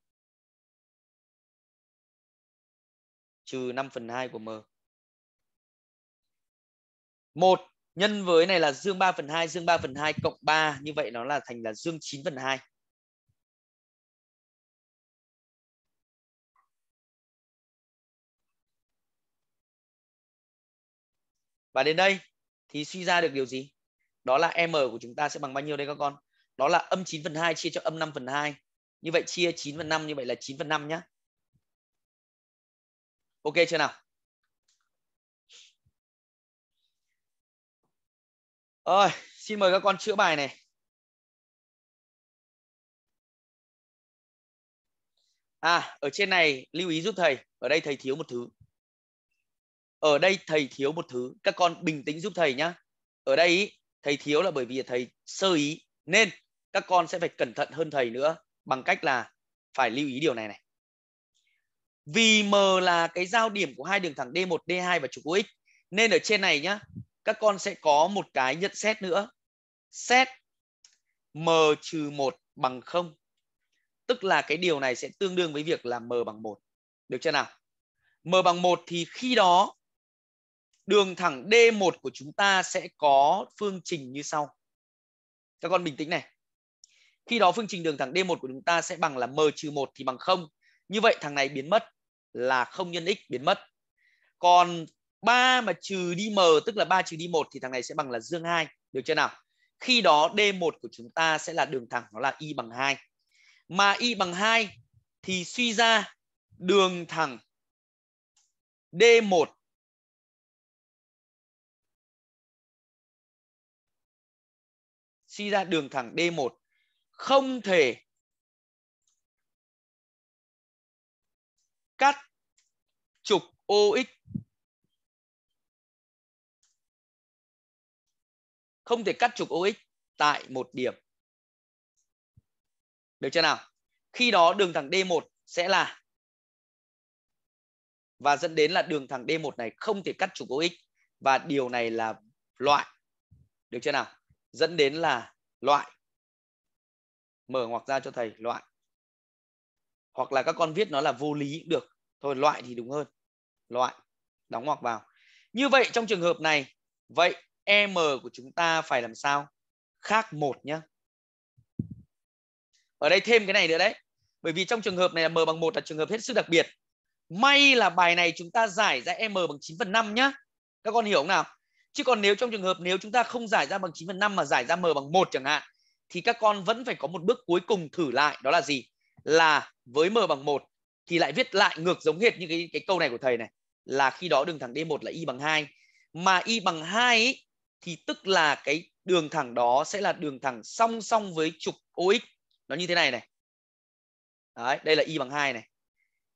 Speaker 1: trừ 5 phần 2 của m 1 nhân với này là dương 3 phần 2 dương 3 phần 2 cộng 3 như vậy nó là thành là dương 9 phần 2
Speaker 2: Và đến đây thì suy ra được điều gì? đó là m của chúng ta sẽ bằng bao nhiêu đây các con đó là âm 9 phần 2 chia cho âm 5 phần 2 như vậy chia 9 phần 5 như vậy là 9 phần 5 nhé ok chưa nào
Speaker 1: Rồi, xin mời các con chữa bài này. À, ở
Speaker 2: trên này lưu ý giúp thầy, ở đây thầy thiếu một thứ. Ở đây thầy thiếu một thứ, các con bình tĩnh giúp thầy nhá. Ở đây thầy thiếu là bởi vì thầy sơ ý nên các con sẽ phải cẩn thận hơn thầy nữa bằng cách là phải lưu ý điều này này vì m là cái giao điểm của hai đường thẳng d1 d2 và trục của x nên ở trên này nhá các con sẽ có một cái nhận xét nữa xét m trừ một bằng không tức là cái điều này sẽ tương đương với việc là m bằng một được chưa nào m bằng một thì khi đó đường thẳng D1 của chúng ta sẽ có phương trình như sau. Các con bình tĩnh này. Khi đó phương trình đường thẳng D1 của chúng ta sẽ bằng là m trừ 1 thì bằng 0. Như vậy thằng này biến mất là 0 nhân x biến mất. Còn 3 mà trừ đi m tức là 3 trừ đi 1 thì thằng này sẽ bằng là dương 2. Được chưa nào? Khi đó D1 của chúng ta sẽ là đường thẳng nó là y bằng 2. Mà y bằng 2 thì suy ra đường thẳng D1
Speaker 1: suy ra đường thẳng D1 không thể cắt trục OX không thể cắt trục OX tại một điểm.
Speaker 2: Được chưa nào? Khi đó đường thẳng D1 sẽ là và dẫn đến là đường thẳng D1 này không thể cắt trục OX và điều này là loại. Được chưa nào? dẫn đến là loại mở ngoặc ra cho thầy loại hoặc là các con viết nó là vô lý được thôi loại thì đúng hơn loại đóng ngoặc vào như vậy trong trường hợp này vậy m của chúng ta phải làm sao khác một nhá ở đây thêm cái này nữa đấy bởi vì trong trường hợp này là m bằng một là trường hợp hết sức đặc biệt may là bài này chúng ta giải ra m bằng 9 phần năm nhá các con hiểu không nào chứ còn nếu trong trường hợp nếu chúng ta không giải ra bằng 9 phần 5 mà giải ra m bằng một chẳng hạn thì các con vẫn phải có một bước cuối cùng thử lại đó là gì là với m bằng một thì lại viết lại ngược giống hệt như cái cái câu này của thầy này là khi đó đường thẳng D1 là y bằng 2 mà y bằng 2 ý, thì tức là cái đường thẳng đó sẽ là đường thẳng song song với trục OX nó như thế này này Đấy, đây là y bằng 2 này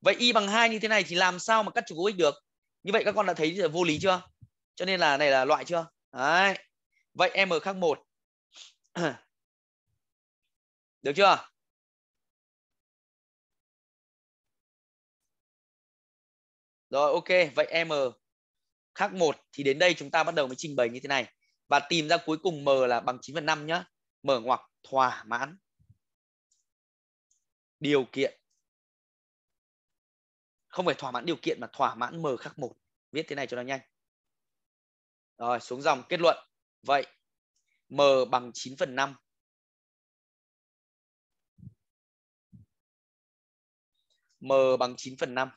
Speaker 2: vậy y bằng 2 như thế này thì làm sao mà cắt trục OX được như vậy các con đã thấy là vô lý chưa cho nên là này là loại chưa đấy vậy m khác một được chưa rồi ok vậy m khác một thì đến đây chúng ta bắt đầu mới trình bày như thế này và tìm ra cuối cùng m là bằng 9 phần năm nhá m ngoặc thỏa mãn điều kiện không phải thỏa mãn điều kiện mà thỏa mãn m khác một viết thế này cho nó nhanh rồi xuống dòng kết luận. Vậy M bằng 9 phần 5.
Speaker 1: M bằng 9 phần 5.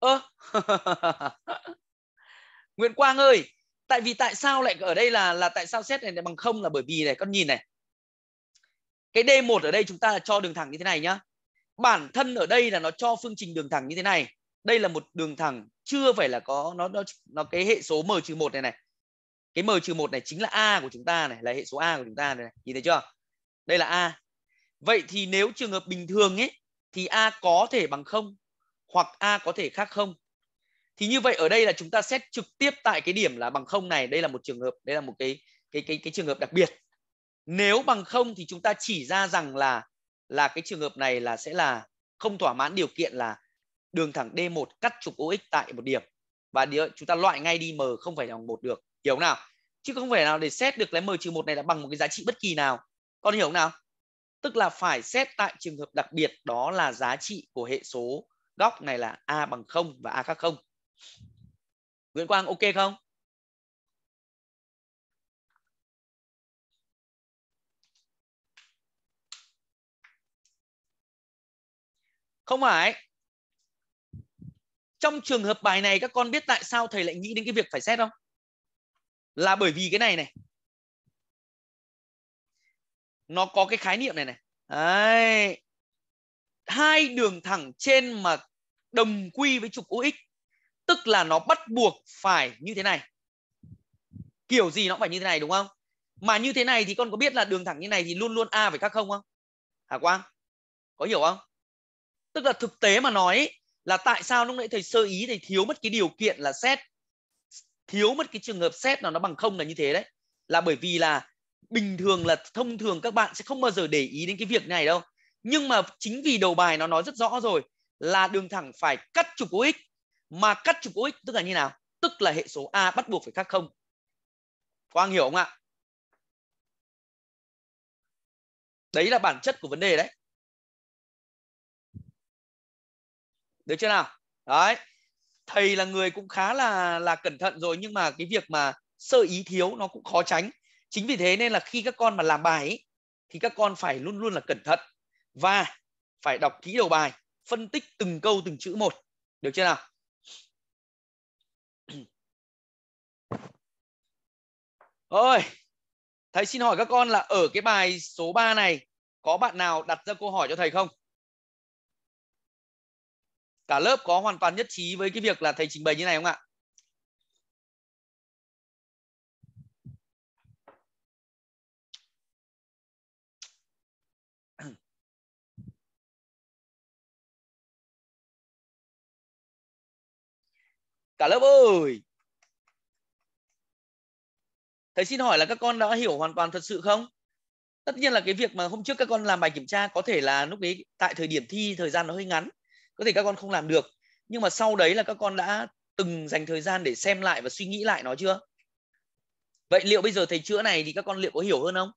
Speaker 2: ơ Nguyễn Quang ơi, tại vì tại sao lại ở đây là là tại sao xét này lại bằng không là bởi vì này con nhìn này. Cái D1 ở đây chúng ta là cho đường thẳng như thế này nhá. Bản thân ở đây là nó cho phương trình đường thẳng như thế này. Đây là một đường thẳng chưa phải là có nó nó nó cái hệ số m trừ một này này. Cái m trừ một này chính là a của chúng ta này, là hệ số a của chúng ta này, này. nhìn thấy chưa? Đây là a. Vậy thì nếu trường hợp bình thường ấy thì a có thể bằng không hoặc a có thể khác không thì như vậy ở đây là chúng ta xét trực tiếp tại cái điểm là bằng không này đây là một trường hợp đây là một cái cái cái cái trường hợp đặc biệt nếu bằng không thì chúng ta chỉ ra rằng là là cái trường hợp này là sẽ là không thỏa mãn điều kiện là đường thẳng D1 cắt trục OX tại một điểm và chúng ta loại ngay đi M không phải bằng một được hiểu không nào chứ không phải nào để xét được cái M trừ một này là bằng một cái giá trị bất kỳ nào con hiểu không nào tức là phải xét tại trường hợp đặc biệt đó là giá trị của hệ số góc này là A bằng 0 và A khác 0 Nguyễn Quang ok không? Không phải. Trong trường hợp bài này các con biết tại sao thầy lại nghĩ đến cái việc phải xét không? Là bởi vì cái này này. Nó có cái khái niệm này này. Đấy. Hai đường thẳng trên mà đồng quy với trục OX tức là nó bắt buộc phải như thế này kiểu gì nó phải như thế này đúng không mà như thế này thì con có biết là đường thẳng như này thì luôn luôn a phải các không không Hà quang có hiểu không tức là thực tế mà nói là tại sao lúc nãy thầy sơ ý thầy thiếu mất cái điều kiện là xét thiếu mất cái trường hợp xét nào nó bằng không là như thế đấy là bởi vì là bình thường là thông thường các bạn sẽ không bao giờ để ý đến cái việc này đâu nhưng mà chính vì đầu bài nó nói rất rõ rồi là đường thẳng phải cắt trục của x mà cắt trục của x tức là như nào tức là hệ số a bắt buộc phải khác không Quang hiểu không ạ
Speaker 1: đấy là bản chất của vấn đề đấy
Speaker 2: được chưa nào đấy thầy là người cũng khá là là cẩn thận rồi nhưng mà cái việc mà sơ ý thiếu nó cũng khó tránh chính vì thế nên là khi các con mà làm bài ấy, thì các con phải luôn luôn là cẩn thận và phải đọc kỹ đầu bài phân tích từng câu từng chữ một được chưa nào
Speaker 1: Ôi, thầy xin hỏi các
Speaker 2: con là ở cái bài số 3 này có bạn nào đặt ra câu hỏi cho thầy không? Cả lớp có hoàn toàn nhất trí với cái việc là thầy trình bày như này không ạ?
Speaker 1: Cả lớp ơi,
Speaker 2: thầy xin hỏi là các con đã hiểu hoàn toàn thật sự không tất nhiên là cái việc mà hôm trước các con làm bài kiểm tra có thể là lúc ấy tại thời điểm thi thời gian nó hơi ngắn có thể các con không làm được nhưng mà sau đấy là các con đã từng dành thời gian để xem lại và suy nghĩ lại nó chưa vậy liệu bây giờ thầy chữa này thì các con liệu có hiểu hơn không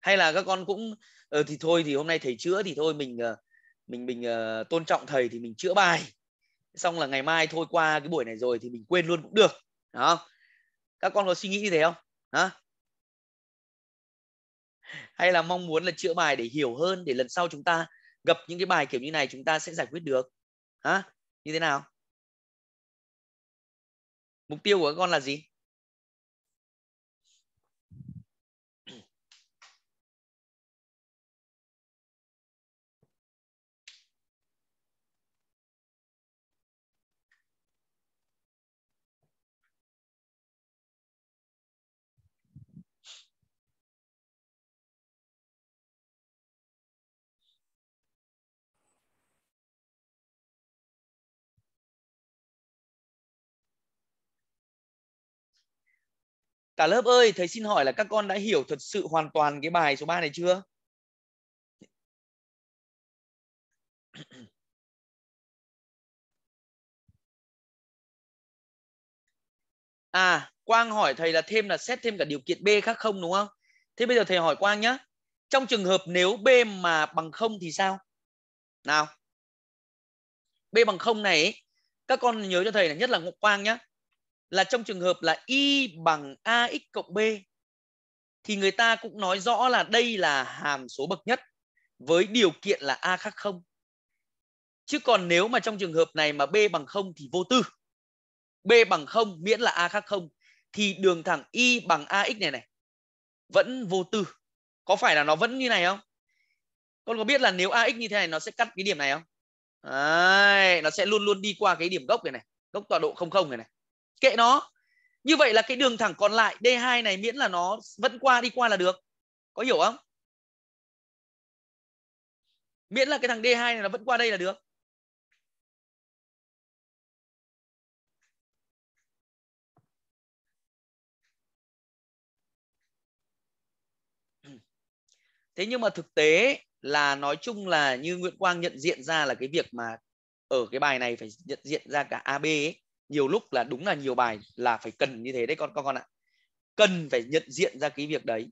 Speaker 2: hay là các con cũng ờ, thì thôi thì hôm nay thầy chữa thì thôi mình ờ, mình mình uh, tôn trọng thầy thì mình chữa bài xong là ngày mai thôi qua cái buổi này rồi thì mình quên luôn cũng được đó các con có suy nghĩ như thế không hả hay là mong muốn là chữa bài để hiểu hơn để lần sau chúng ta gặp những cái bài kiểu như này chúng ta sẽ giải quyết được hả như thế nào
Speaker 1: mục tiêu của các con là gì Cả lớp ơi, thầy xin hỏi là các con đã hiểu thật sự hoàn toàn cái bài số 3 này chưa?
Speaker 2: À, Quang hỏi thầy là thêm là xét thêm cả điều kiện B khác không đúng không? Thế bây giờ thầy hỏi Quang nhá. Trong trường hợp nếu B mà bằng không thì sao? Nào. B bằng không này các con nhớ cho thầy là nhất là Ngọc Quang nhá là trong trường hợp là y bằng ax cộng b thì người ta cũng nói rõ là đây là hàm số bậc nhất với điều kiện là a khác không Chứ còn nếu mà trong trường hợp này mà B bằng không thì vô tư. B bằng không miễn là A khác không thì đường thẳng Y bằng AX này này vẫn vô tư. Có phải là nó vẫn như này không? Con có biết là nếu AX như thế này nó sẽ cắt cái điểm này không? Đấy, nó sẽ luôn luôn đi qua cái điểm gốc này này, gốc tọa độ không không này này kệ nó như vậy là cái đường thẳng còn lại D2 này miễn là nó vẫn qua đi qua là được có hiểu không miễn là cái thằng D2 này nó vẫn qua đây là được thế nhưng mà thực tế là nói chung là như Nguyễn Quang nhận diện ra là cái việc mà ở cái bài này phải nhận diện ra cả AB ấy, nhiều lúc là đúng là nhiều bài là phải cần như thế đấy con con con ạ cần phải nhận diện ra cái việc đấy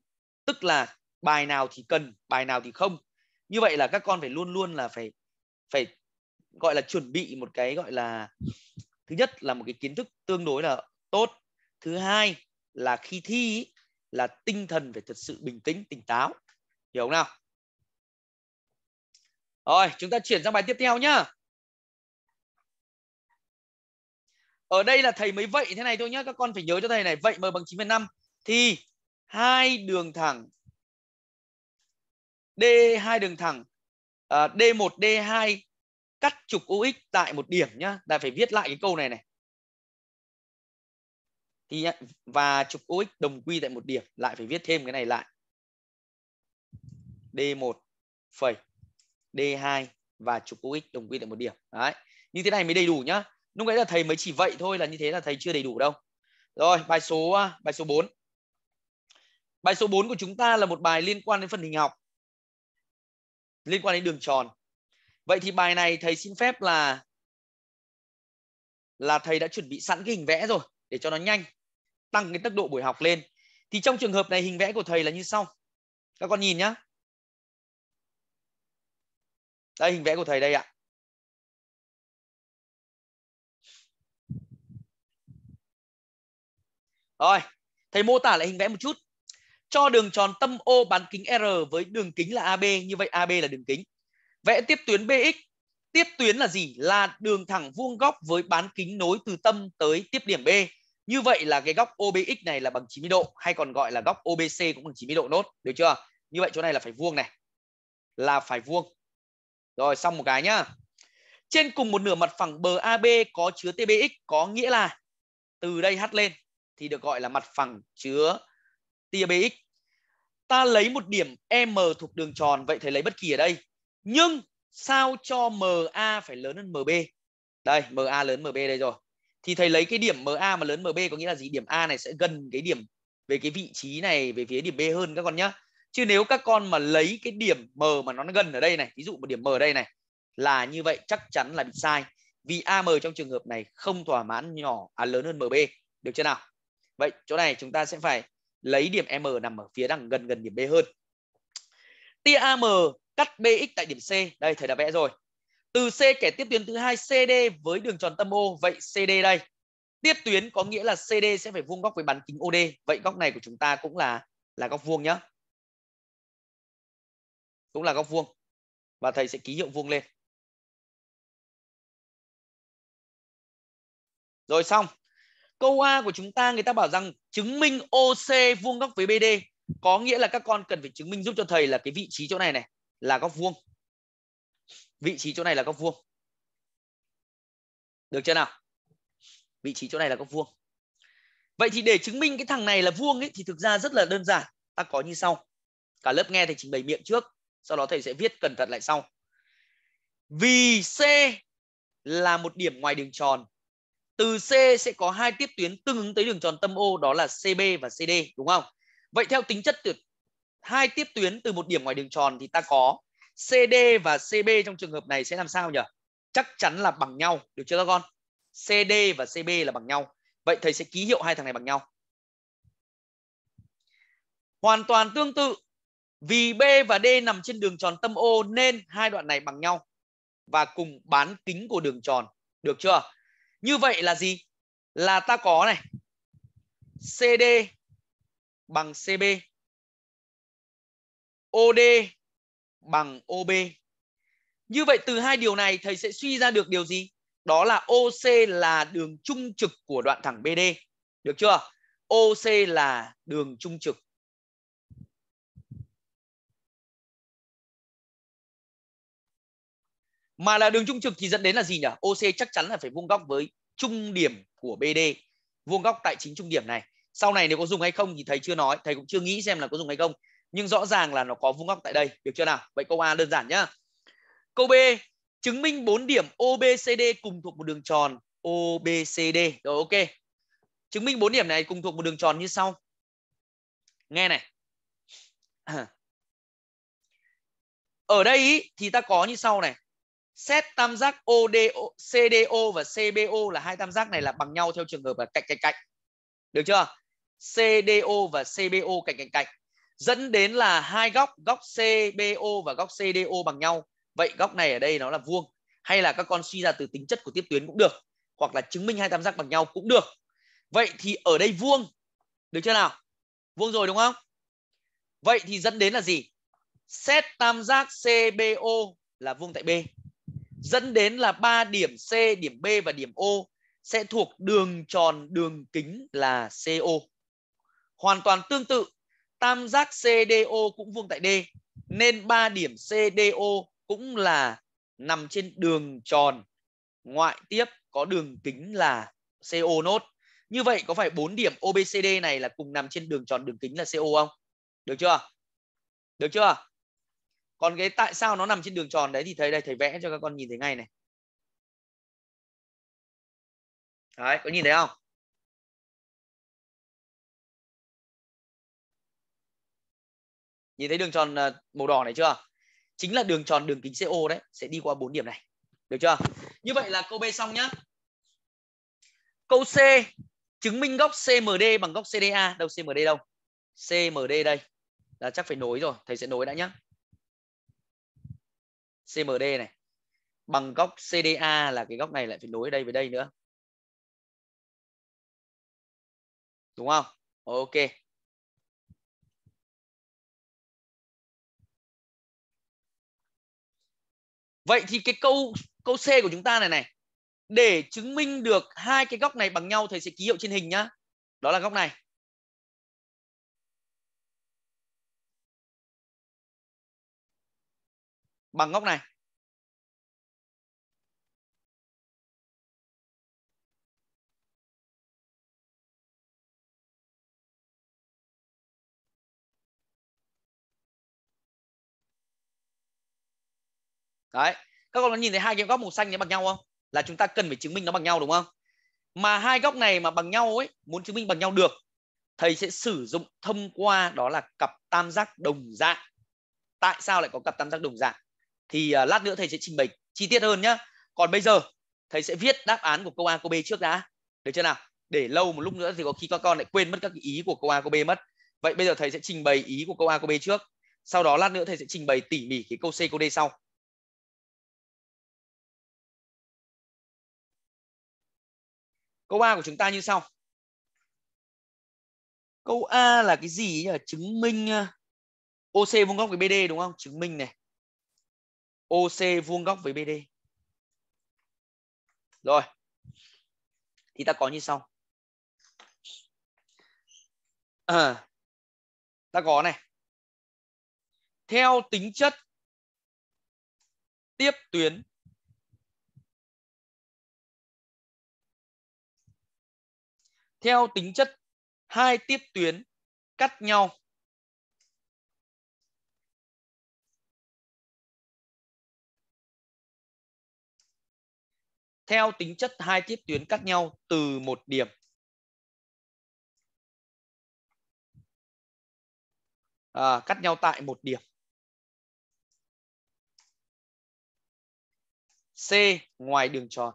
Speaker 2: tức là bài nào thì cần bài nào thì không như vậy là các con phải luôn luôn là phải phải gọi là chuẩn bị một cái gọi là thứ nhất là một cái kiến thức tương đối là tốt thứ hai là khi thi là tinh thần phải thật sự bình tĩnh tỉnh táo hiểu không nào rồi chúng ta chuyển sang bài tiếp theo nhá ở đây là thầy mới vậy thế này thôi nhá các con phải nhớ cho thầy này vậy m bằng 9,5 thì hai đường thẳng d hai đường thẳng d1 à, d2 cắt trục Ox tại một điểm nhá ta phải viết lại cái câu này này thì và trục Ox đồng quy tại một điểm lại phải viết thêm cái này lại d1 phẩy d2 và trục Ox đồng quy tại một điểm đấy như thế này mới đầy đủ nhá lúc ấy là thầy mới chỉ vậy thôi là như thế là thầy chưa đầy đủ đâu rồi bài số à, bài số 4 bài số 4 của chúng ta là một bài liên quan đến phần hình học liên quan đến đường tròn vậy thì bài này thầy xin phép là là thầy đã chuẩn bị sẵn cái hình vẽ rồi để cho nó nhanh tăng cái tốc độ buổi học lên thì trong trường hợp này hình vẽ của thầy là như sau các con nhìn nhá đây hình vẽ của thầy đây ạ Rồi, thầy mô tả lại hình vẽ một chút. Cho đường tròn tâm O bán kính R với đường kính là AB, như vậy AB là đường kính. Vẽ tiếp tuyến BX. Tiếp tuyến là gì? Là đường thẳng vuông góc với bán kính nối từ tâm tới tiếp điểm B. Như vậy là cái góc OBX này là bằng 90 độ hay còn gọi là góc OBC cũng bằng 90 độ nốt, được chưa? Như vậy chỗ này là phải vuông này. Là phải vuông. Rồi xong một cái nhá. Trên cùng một nửa mặt phẳng bờ AB có chứa TBX có nghĩa là từ đây hắt lên thì được gọi là mặt phẳng chứa tia BX. Ta lấy một điểm M thuộc đường tròn, vậy thầy lấy bất kỳ ở đây. Nhưng sao cho MA phải lớn hơn MB? Đây, MA lớn MB đây rồi. Thì thầy lấy cái điểm MA mà lớn MB có nghĩa là gì? Điểm A này sẽ gần cái điểm về cái vị trí này về phía điểm B hơn các con nhá. Chứ nếu các con mà lấy cái điểm M mà nó gần ở đây này, ví dụ một điểm M ở đây này là như vậy chắc chắn là bị sai vì AM trong trường hợp này không thỏa mãn nhỏ à lớn hơn MB, được chưa nào? vậy chỗ này chúng ta sẽ phải lấy điểm M nằm ở phía đằng gần gần điểm B hơn tia AM cắt BX tại điểm C đây thầy đã vẽ rồi từ C kẻ tiếp tuyến thứ hai CD với đường tròn tâm O vậy CD đây tiếp tuyến có nghĩa là CD sẽ phải vuông góc với bán kính OD vậy góc này của chúng ta cũng là là góc vuông nhá cũng là góc vuông và thầy sẽ ký hiệu vuông lên rồi xong Câu A của chúng ta người ta bảo rằng chứng minh OC vuông góc với BD có nghĩa là các con cần phải chứng minh giúp cho thầy là cái vị trí chỗ này này là góc vuông. Vị trí chỗ này là góc vuông. Được chưa nào? Vị trí chỗ này là góc vuông. Vậy thì để chứng minh cái thằng này là vuông ấy thì thực ra rất là đơn giản, ta có như sau. Cả lớp nghe thầy trình bày miệng trước, sau đó thầy sẽ viết cẩn thận lại sau. Vì C là một điểm ngoài đường tròn từ C sẽ có hai tiếp tuyến tương ứng tới đường tròn tâm O đó là CB và CD đúng không? Vậy theo tính chất tuyệt hai tiếp tuyến từ một điểm ngoài đường tròn thì ta có CD và CB trong trường hợp này sẽ làm sao nhỉ? Chắc chắn là bằng nhau, được chưa các con? CD và CB là bằng nhau. Vậy thầy sẽ ký hiệu hai thằng này bằng nhau. Hoàn toàn tương tự, vì B và D nằm trên đường tròn tâm O nên hai đoạn này bằng nhau và cùng bán kính của đường tròn, được chưa? Như vậy là gì? Là ta có này CD bằng CB OD bằng OB Như vậy từ hai điều này thầy sẽ suy ra được điều gì? Đó là OC là đường trung trực của đoạn thẳng BD Được chưa? OC là đường trung trực mà là đường trung trực thì dẫn đến là gì nhỉ OC chắc chắn là phải vuông góc với trung điểm của BD vuông góc tại chính trung điểm này sau này nếu có dùng hay không thì thầy chưa nói thầy cũng chưa nghĩ xem là có dùng hay không nhưng rõ ràng là nó có vuông góc tại đây được chưa nào vậy câu A đơn giản nhá câu B chứng minh 4 điểm OBCD cùng thuộc một đường tròn OBCD rồi ok chứng minh 4 điểm này cùng thuộc một đường tròn như sau nghe này ở đây thì ta có như sau này xét tam giác ODO, CDO và CBO là hai tam giác này là bằng nhau theo trường hợp là cạnh cạnh cạnh. Được chưa? CDO và CBO cạnh cạnh cạnh. Dẫn đến là hai góc, góc CBO và góc CDO bằng nhau. Vậy góc này ở đây nó là vuông hay là các con suy ra từ tính chất của tiếp tuyến cũng được hoặc là chứng minh hai tam giác bằng nhau cũng được. Vậy thì ở đây vuông. Được chưa nào? Vuông rồi đúng không? Vậy thì dẫn đến là gì? Xét tam giác CBO là vuông tại B dẫn đến là ba điểm C, điểm B và điểm O sẽ thuộc đường tròn đường kính là CO. Hoàn toàn tương tự, tam giác CDO cũng vuông tại D nên ba điểm CDO cũng là nằm trên đường tròn ngoại tiếp có đường kính là CO nốt. Như vậy có phải bốn điểm OBCD này là cùng nằm trên đường tròn đường kính là CO không? Được chưa? Được chưa? còn cái tại sao nó nằm trên đường tròn đấy thì thầy đây thầy vẽ cho các con nhìn thấy
Speaker 1: ngay này đấy có nhìn thấy không
Speaker 2: nhìn thấy đường tròn à, màu đỏ này chưa chính là đường tròn đường kính CO đấy sẽ đi qua bốn điểm này được chưa như vậy là câu B xong nhá câu C chứng minh góc CMD bằng góc CDA đâu CMD đâu CMD đây là chắc phải nối rồi thầy sẽ nối đã nhá CMD này bằng góc CDA là cái góc này lại phải nối đây với đây nữa
Speaker 1: đúng không ok vậy thì cái câu
Speaker 2: câu C của chúng ta này này để chứng minh được hai cái góc này bằng nhau thầy sẽ ký hiệu trên hình nhá đó là góc này bằng góc này đấy các con có nhìn thấy hai cái góc màu xanh này bằng nhau không là chúng ta cần phải chứng minh nó bằng nhau đúng không mà hai góc này mà bằng nhau ấy muốn chứng minh bằng nhau được thầy sẽ sử dụng thông qua đó là cặp tam giác đồng dạng tại sao lại có cặp tam giác đồng dạng thì uh, lát nữa thầy sẽ trình bày chi tiết hơn nhé còn bây giờ thầy sẽ viết đáp án của câu a câu b trước đã được chưa nào để lâu một lúc nữa thì có khi các con lại quên mất các ý của câu a câu b mất vậy bây giờ thầy sẽ trình bày ý của câu a câu b trước sau đó lát nữa thầy sẽ trình bày tỉ mỉ cái câu c câu d sau
Speaker 1: câu a của chúng ta như sau
Speaker 2: câu a là cái gì nhỉ chứng minh OC à, vuông góc với BD đúng không? Chứng minh này. OC vuông góc với BD. Rồi. Thì ta có như sau.
Speaker 1: À, ta có này. Theo tính chất tiếp tuyến theo tính chất hai tiếp tuyến cắt nhau theo tính chất hai tiếp tuyến cắt nhau từ một điểm. À, cắt nhau tại một điểm. C ngoài đường tròn.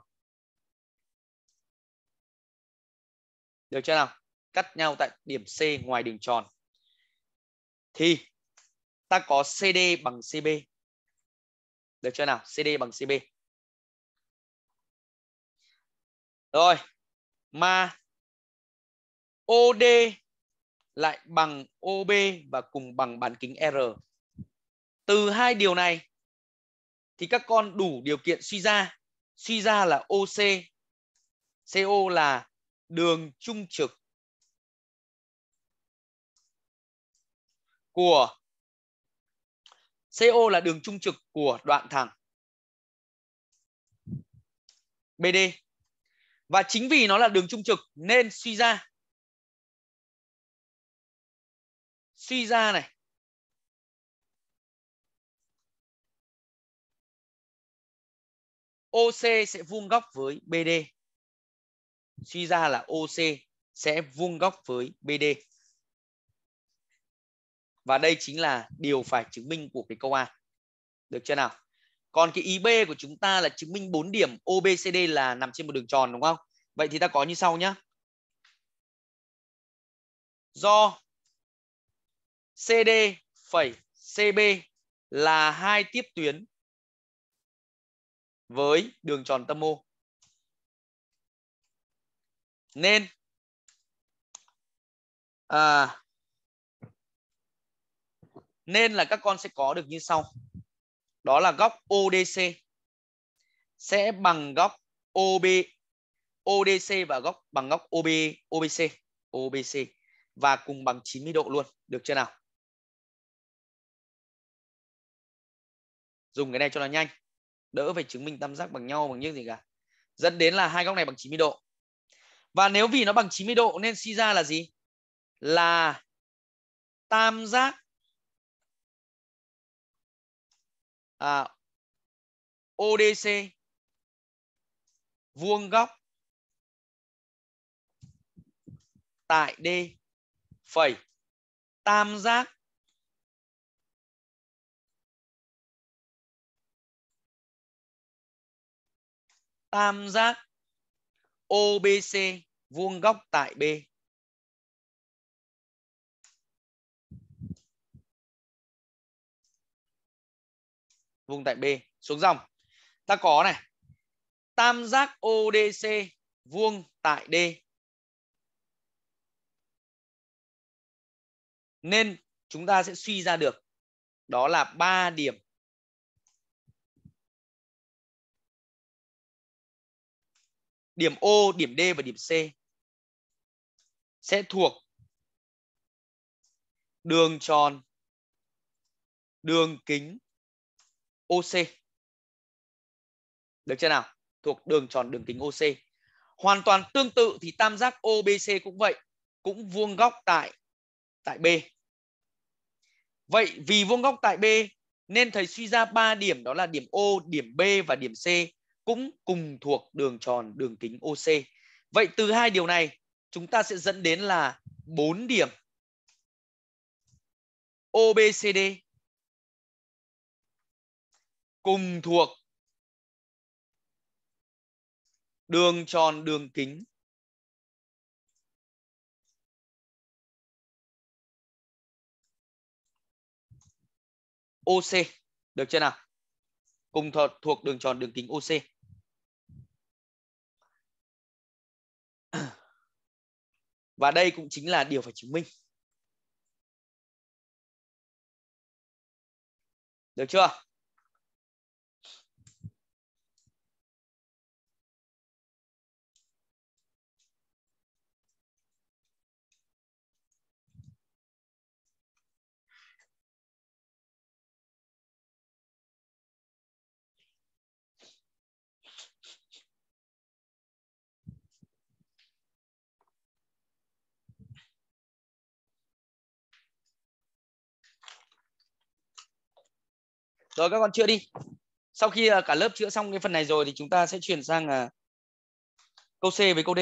Speaker 2: Được chưa nào? Cắt nhau tại điểm C ngoài đường tròn. Thì ta có CD bằng CB. Được chưa nào? CD bằng CB.
Speaker 1: rồi mà
Speaker 2: OD lại bằng OB và cùng bằng bán kính R. Từ hai điều này thì các con đủ điều kiện suy ra. Suy ra là OC. CO là đường trung
Speaker 1: trực của
Speaker 2: CO là đường trung trực của đoạn thẳng BD và chính vì nó là đường trung trực nên suy
Speaker 1: ra suy ra này
Speaker 2: OC sẽ vuông góc với BD. Suy ra là OC sẽ vuông góc với BD. Và đây chính là điều phải chứng minh của cái câu A. Được chưa nào? còn cái ý B của chúng ta là chứng minh 4 điểm OBCD là nằm trên một đường tròn đúng không? Vậy thì ta có như sau nhé. Do CD
Speaker 1: phẩy CB là hai tiếp tuyến với đường tròn tâm O. Nên
Speaker 2: à, nên là các con sẽ có được như sau đó là góc ODC sẽ bằng góc OB ODC và góc bằng góc OB OBC OBC và cùng bằng 90 độ luôn, được chưa nào? Dùng cái này cho nó nhanh. Đỡ phải chứng minh tam giác bằng nhau bằng như gì cả. Dẫn đến là hai góc này bằng 90 độ. Và nếu vì nó bằng 90 độ nên suy ra là gì? Là tam giác
Speaker 1: à, ODC vuông góc tại D phẩy tam giác tam giác OBC vuông góc tại B vùng tại B xuống dòng. Ta có này. Tam giác ODC vuông tại D. Nên chúng ta sẽ suy ra được đó là 3 điểm điểm O, điểm D và điểm C sẽ thuộc đường tròn,
Speaker 2: đường kính OC. Được chưa nào? Thuộc đường tròn đường kính OC. Hoàn toàn tương tự thì tam giác OBC cũng vậy, cũng vuông góc tại tại B. Vậy vì vuông góc tại B nên thầy suy ra ba điểm đó là điểm O, điểm B và điểm C cũng cùng thuộc đường tròn đường kính OC. Vậy từ hai điều này chúng ta sẽ dẫn đến là bốn điểm OBCD
Speaker 1: cùng thuộc đường tròn đường kính OC được chưa nào cùng thuộc thuộc đường tròn đường kính OC và đây cũng chính là điều phải chứng minh được chưa
Speaker 2: rồi các con chữa đi sau khi à, cả lớp chữa xong cái phần này rồi thì chúng ta sẽ chuyển sang à, câu C với câu D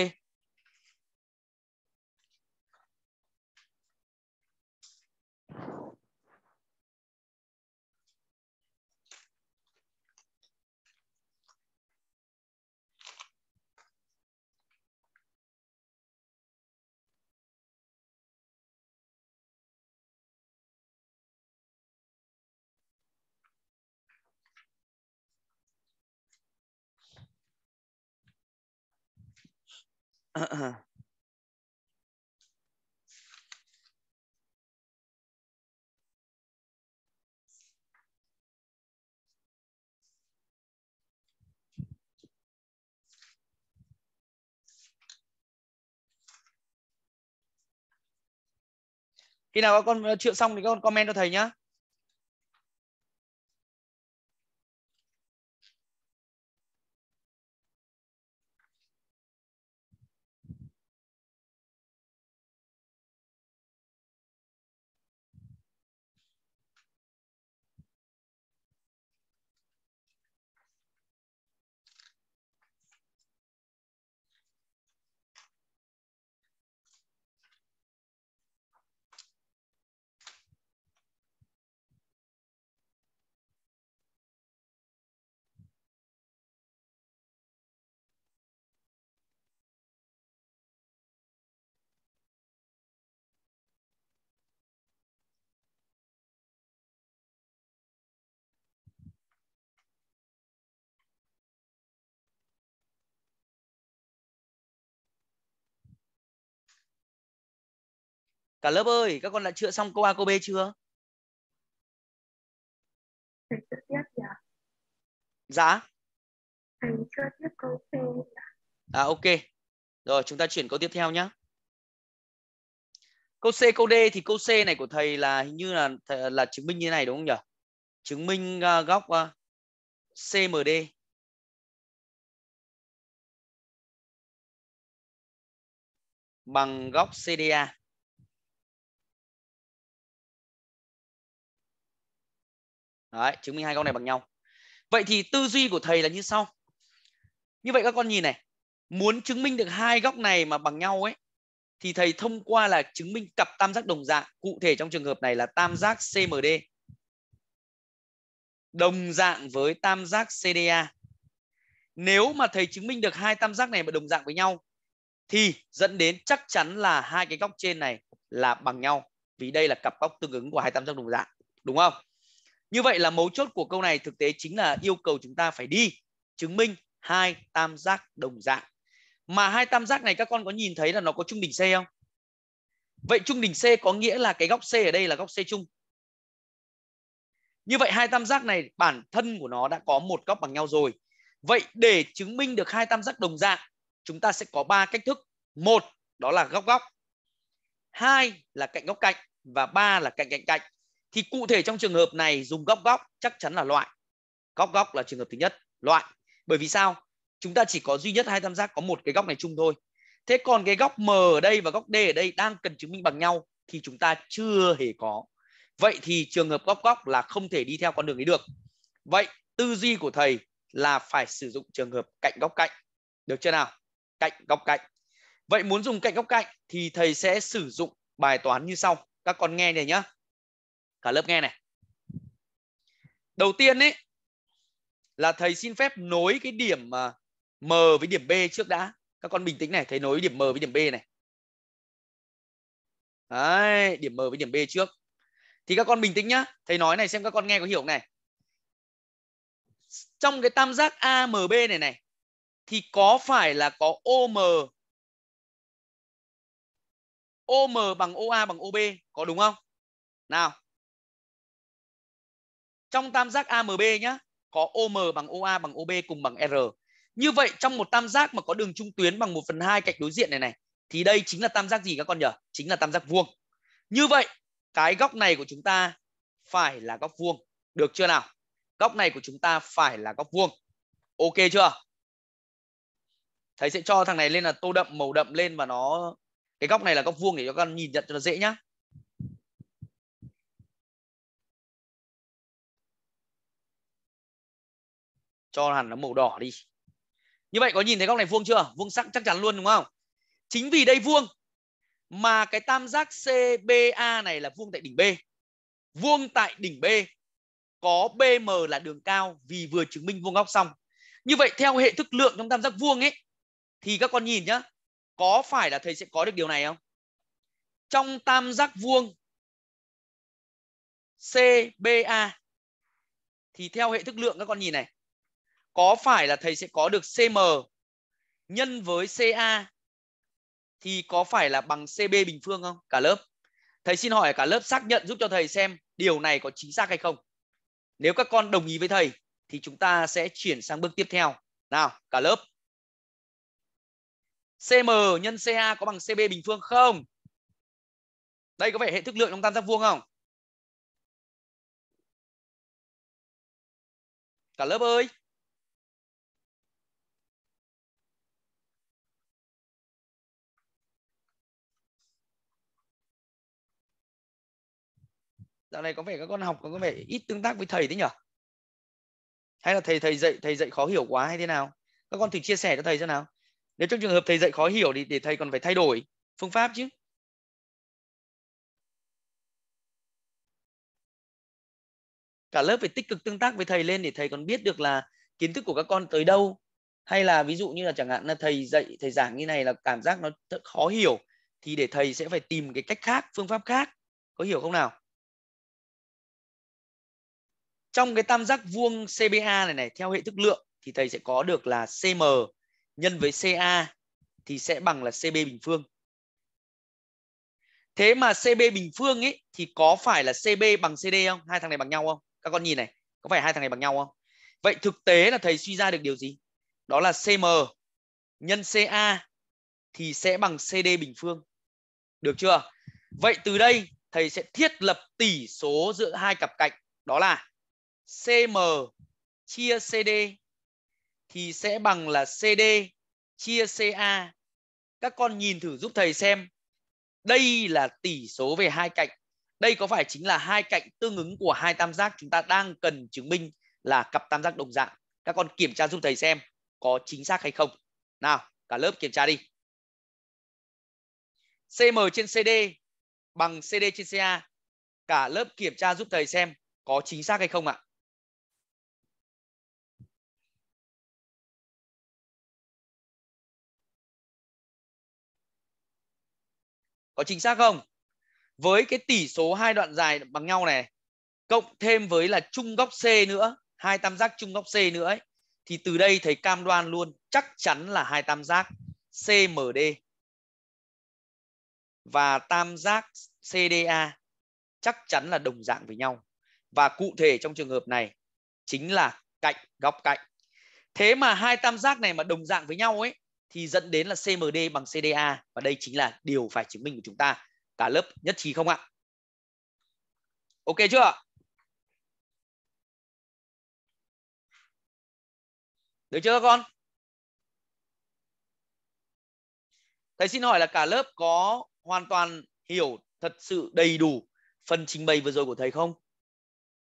Speaker 1: Uh-uh. khi nào các con ờ, chữa xong thì các con comment cho thầy nhá cả lớp ơi các con đã chữa xong câu a câu b chưa thầy chưa tiếp dạ dạ thầy chưa tiếp
Speaker 2: câu c à ok rồi chúng ta chuyển câu tiếp theo nhé câu c câu d thì câu c này của thầy là hình như là là chứng minh như thế này đúng không nhỉ chứng minh à, góc à, cmd
Speaker 1: bằng góc CDA.
Speaker 2: Đấy, chứng minh hai góc này bằng nhau. Vậy thì tư duy của thầy là như sau. Như vậy các con nhìn này, muốn chứng minh được hai góc này mà bằng nhau ấy thì thầy thông qua là chứng minh cặp tam giác đồng dạng, cụ thể trong trường hợp này là tam giác CMD đồng dạng với tam giác CDA. Nếu mà thầy chứng minh được hai tam giác này mà đồng dạng với nhau thì dẫn đến chắc chắn là hai cái góc trên này là bằng nhau vì đây là cặp góc tương ứng của hai tam giác đồng dạng, đúng không? Như vậy là mấu chốt của câu này thực tế chính là yêu cầu chúng ta phải đi chứng minh hai tam giác đồng dạng. Mà hai tam giác này các con có nhìn thấy là nó có trung đỉnh C không? Vậy trung đỉnh C có nghĩa là cái góc C ở đây là góc C chung. Như vậy hai tam giác này bản thân của nó đã có một góc bằng nhau rồi. Vậy để chứng minh được hai tam giác đồng dạng, chúng ta sẽ có ba cách thức. Một, đó là góc góc. Hai là cạnh góc cạnh và ba là cạnh cạnh cạnh thì cụ thể trong trường hợp này dùng góc góc chắc chắn là loại góc góc là trường hợp thứ nhất loại bởi vì sao chúng ta chỉ có duy nhất hai tam giác có một cái góc này chung thôi thế còn cái góc m ở đây và góc d ở đây đang cần chứng minh bằng nhau thì chúng ta chưa hề có vậy thì trường hợp góc góc là không thể đi theo con đường ấy được vậy tư duy của thầy là phải sử dụng trường hợp cạnh góc cạnh được chưa nào cạnh góc cạnh vậy muốn dùng cạnh góc cạnh thì thầy sẽ sử dụng bài toán như sau các con nghe này nhá cả lớp nghe này đầu tiên ấy là thầy xin phép nối cái điểm à, m với điểm b trước đã các con bình tĩnh này thầy nối điểm m với điểm b này Đấy, điểm m với điểm b trước thì các con bình tĩnh nhá thầy nói này xem các con nghe có hiểu không này trong cái tam giác AMB này
Speaker 1: này thì có phải là có OM
Speaker 2: OM bằng OA bằng OB có đúng không? Nào trong tam giác AMB nhá có OM bằng OA bằng OB cùng bằng R như vậy trong một tam giác mà có đường trung tuyến bằng 1 phần 2 cạnh đối diện này này thì đây chính là tam giác gì các con nhỉ? Chính là tam giác vuông. Như vậy cái góc này của chúng ta phải là góc vuông. Được chưa nào? Góc này của chúng ta phải là góc vuông. Ok chưa? Thầy sẽ cho thằng này lên là tô đậm màu đậm lên và nó cái góc này là góc vuông để cho các con nhìn nhận cho nó dễ nhá. cho hẳn nó màu đỏ đi như vậy có nhìn thấy góc này vuông chưa vuông sắc chắc chắn luôn đúng không chính vì đây vuông mà cái tam giác CBA này là vuông tại đỉnh B vuông tại đỉnh B có BM là đường cao vì vừa chứng minh vuông góc xong như vậy theo hệ thức lượng trong tam giác vuông ấy thì các con nhìn nhá có phải là thầy sẽ có được điều này không trong tam giác vuông
Speaker 1: CBA
Speaker 2: thì theo hệ thức lượng các con nhìn này có phải là thầy sẽ có được CM nhân với CA thì có phải là bằng CB bình phương không cả lớp? Thầy xin hỏi cả lớp xác nhận giúp cho thầy xem điều này có chính xác hay không. Nếu các con đồng ý với thầy thì chúng ta sẽ chuyển sang bước tiếp theo. Nào, cả lớp. CM nhân CA có bằng CB bình phương
Speaker 1: không? Đây có phải hệ thức lượng trong tam giác vuông không? Cả lớp ơi. dạo này có vẻ các con học có vẻ
Speaker 2: ít tương tác với thầy thế nhở hay là thầy thầy dạy thầy dạy khó hiểu quá hay thế nào các con thử chia sẻ cho thầy xem nào nếu trong trường hợp thầy dạy khó hiểu thì để thầy còn phải thay đổi phương pháp chứ cả lớp phải tích cực tương tác với thầy lên để thầy còn biết được là kiến thức của các con tới đâu hay là ví dụ như là chẳng hạn là thầy dạy thầy giảng như này là cảm giác nó thật khó hiểu thì để thầy sẽ phải tìm cái cách khác phương pháp khác có hiểu không nào trong cái tam giác vuông CBA này này theo hệ thức lượng thì thầy sẽ có được là CM nhân với CA thì sẽ bằng là CB bình phương. Thế mà CB bình phương ấy thì có phải là CB bằng CD không? Hai thằng này bằng nhau không? Các con nhìn này, có phải hai thằng này bằng nhau không? Vậy thực tế là thầy suy ra được điều gì? Đó là CM nhân CA thì sẽ bằng CD bình phương. Được chưa? Vậy từ đây thầy sẽ thiết lập tỷ số giữa hai cặp cạnh đó là CM chia CD thì sẽ bằng là CD chia CA. Các con nhìn thử giúp thầy xem. Đây là tỷ số về hai cạnh. Đây có phải chính là hai cạnh tương ứng của hai tam giác chúng ta đang cần chứng minh là cặp tam giác đồng dạng. Các con kiểm tra giúp thầy xem có chính xác hay không. Nào, cả lớp kiểm tra đi. CM trên CD bằng CD trên CA. Cả lớp kiểm tra giúp thầy xem
Speaker 1: có chính xác hay không ạ?
Speaker 2: có chính xác không với cái tỷ số hai đoạn dài bằng nhau này cộng thêm với là chung góc C nữa hai tam giác chung góc C nữa ấy, thì từ đây thầy cam đoan luôn chắc chắn là hai tam giác CMD và tam giác CDA chắc chắn là đồng dạng với nhau và cụ thể trong trường hợp này chính là cạnh góc cạnh thế mà hai tam giác này mà đồng dạng với nhau ấy thì dẫn đến là CMD bằng CDA và đây chính là điều phải chứng minh của chúng ta. Cả lớp nhất trí không ạ? Ok chưa? Được chưa con? Thầy xin hỏi là cả lớp có hoàn toàn hiểu thật sự đầy đủ phần trình bày vừa rồi của thầy không?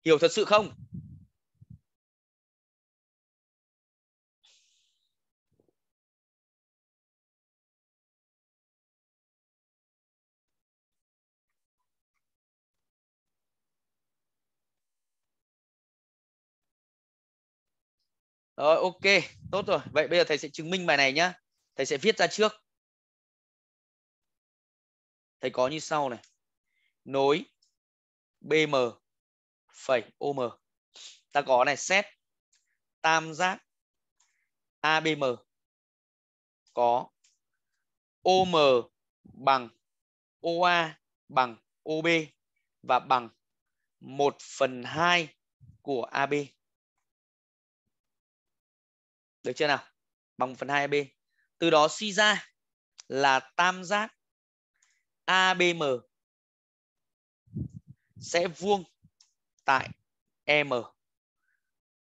Speaker 2: Hiểu thật sự không?
Speaker 1: Rồi ok, tốt rồi. Vậy bây giờ thầy sẽ chứng minh bài này nhá. Thầy sẽ viết ra trước.
Speaker 2: Thầy có như sau này. Nối BM phẩy OM. Ta có này xét tam giác ABM có OM bằng OA bằng OB và bằng 1 phần 2 của AB. Được chưa nào? Bằng 1 phần 2 AB. Từ đó suy ra là tam giác ABM sẽ vuông tại e m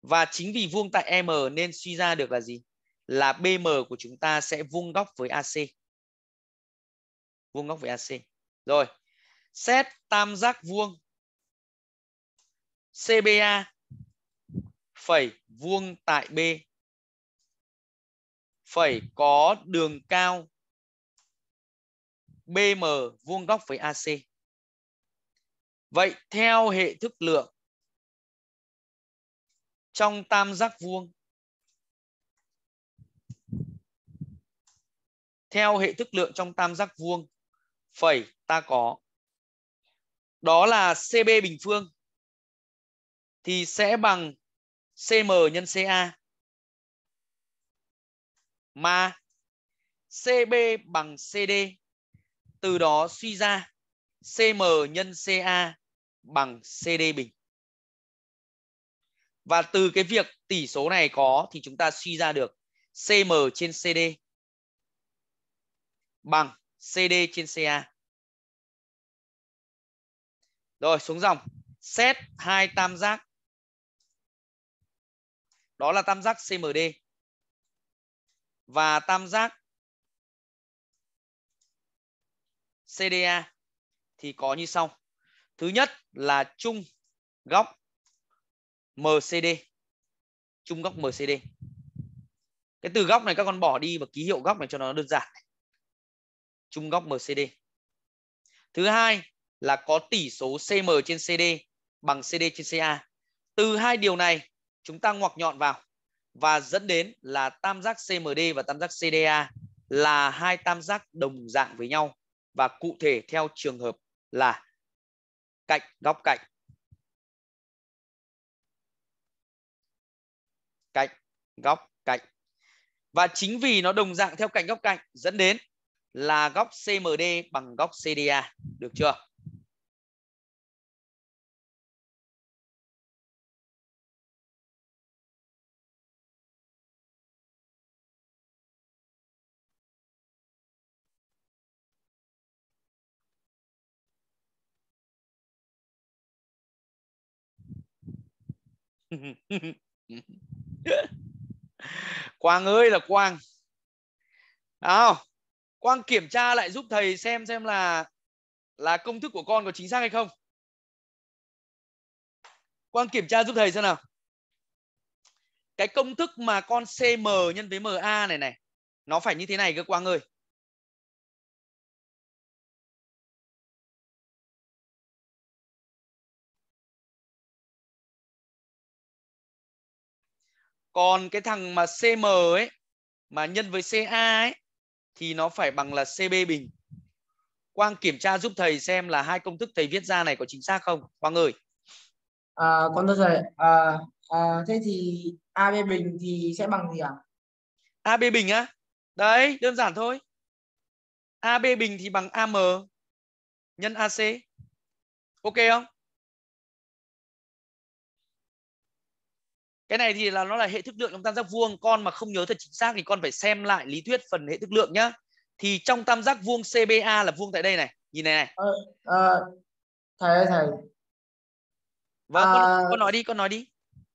Speaker 2: Và chính vì vuông tại e m nên suy ra được là gì? Là BM của chúng ta sẽ vuông góc với AC. Vuông góc với AC. Rồi, xét tam giác vuông CBA phẩy vuông tại B phải có đường cao BM vuông góc với AC. Vậy theo hệ thức lượng
Speaker 1: trong tam giác vuông
Speaker 2: theo hệ thức lượng trong tam giác vuông phẩy ta có đó là CB bình phương thì sẽ bằng CM nhân CA mà CB bằng CD. Từ đó suy ra CM nhân CA bằng CD bình. Và từ cái việc tỷ số này có thì chúng ta suy ra được CM trên CD bằng CD trên CA. Rồi xuống dòng, xét hai
Speaker 1: tam giác. Đó là tam giác CMD
Speaker 2: và tam giác CDA thì có như sau. Thứ nhất là chung góc MCD. Chung góc MCD. Cái từ góc này các con bỏ đi và ký hiệu góc này cho nó đơn giản. Chung góc MCD. Thứ hai là có tỷ số CM trên CD bằng CD trên CA. Từ hai điều này chúng ta ngoặc nhọn vào và dẫn đến là tam giác CMD và tam giác CDA là hai tam giác đồng dạng với nhau và cụ thể theo trường hợp là cạnh góc cạnh cạnh góc cạnh và chính vì nó đồng dạng theo cạnh góc cạnh dẫn đến là góc CMD bằng góc CDA được chưa quang ơi là quang à, quang kiểm tra lại giúp thầy xem xem là là công thức của con có chính xác hay không quang kiểm tra giúp thầy xem nào cái công thức mà con cm nhân với ma này này nó phải như thế này cơ quang ơi còn cái thằng mà CM ấy mà nhân với CA ấy thì nó phải bằng là CB bình Quang kiểm tra giúp thầy xem là hai công thức thầy viết ra này có chính xác không Quang ơi à, con thưa thầy à, à, thế thì AB bình thì sẽ bằng gì ạ à? AB bình á đấy đơn giản thôi AB bình thì bằng AM
Speaker 1: nhân AC ok không
Speaker 2: cái này thì là nó là hệ thức lượng trong tam giác vuông con mà không nhớ thật chính xác thì con phải xem lại lý thuyết phần hệ thức lượng nhá thì trong tam giác vuông CBA là vuông tại đây này nhìn này này à, à, thầy thầy vâng à, con, con nói đi con nói đi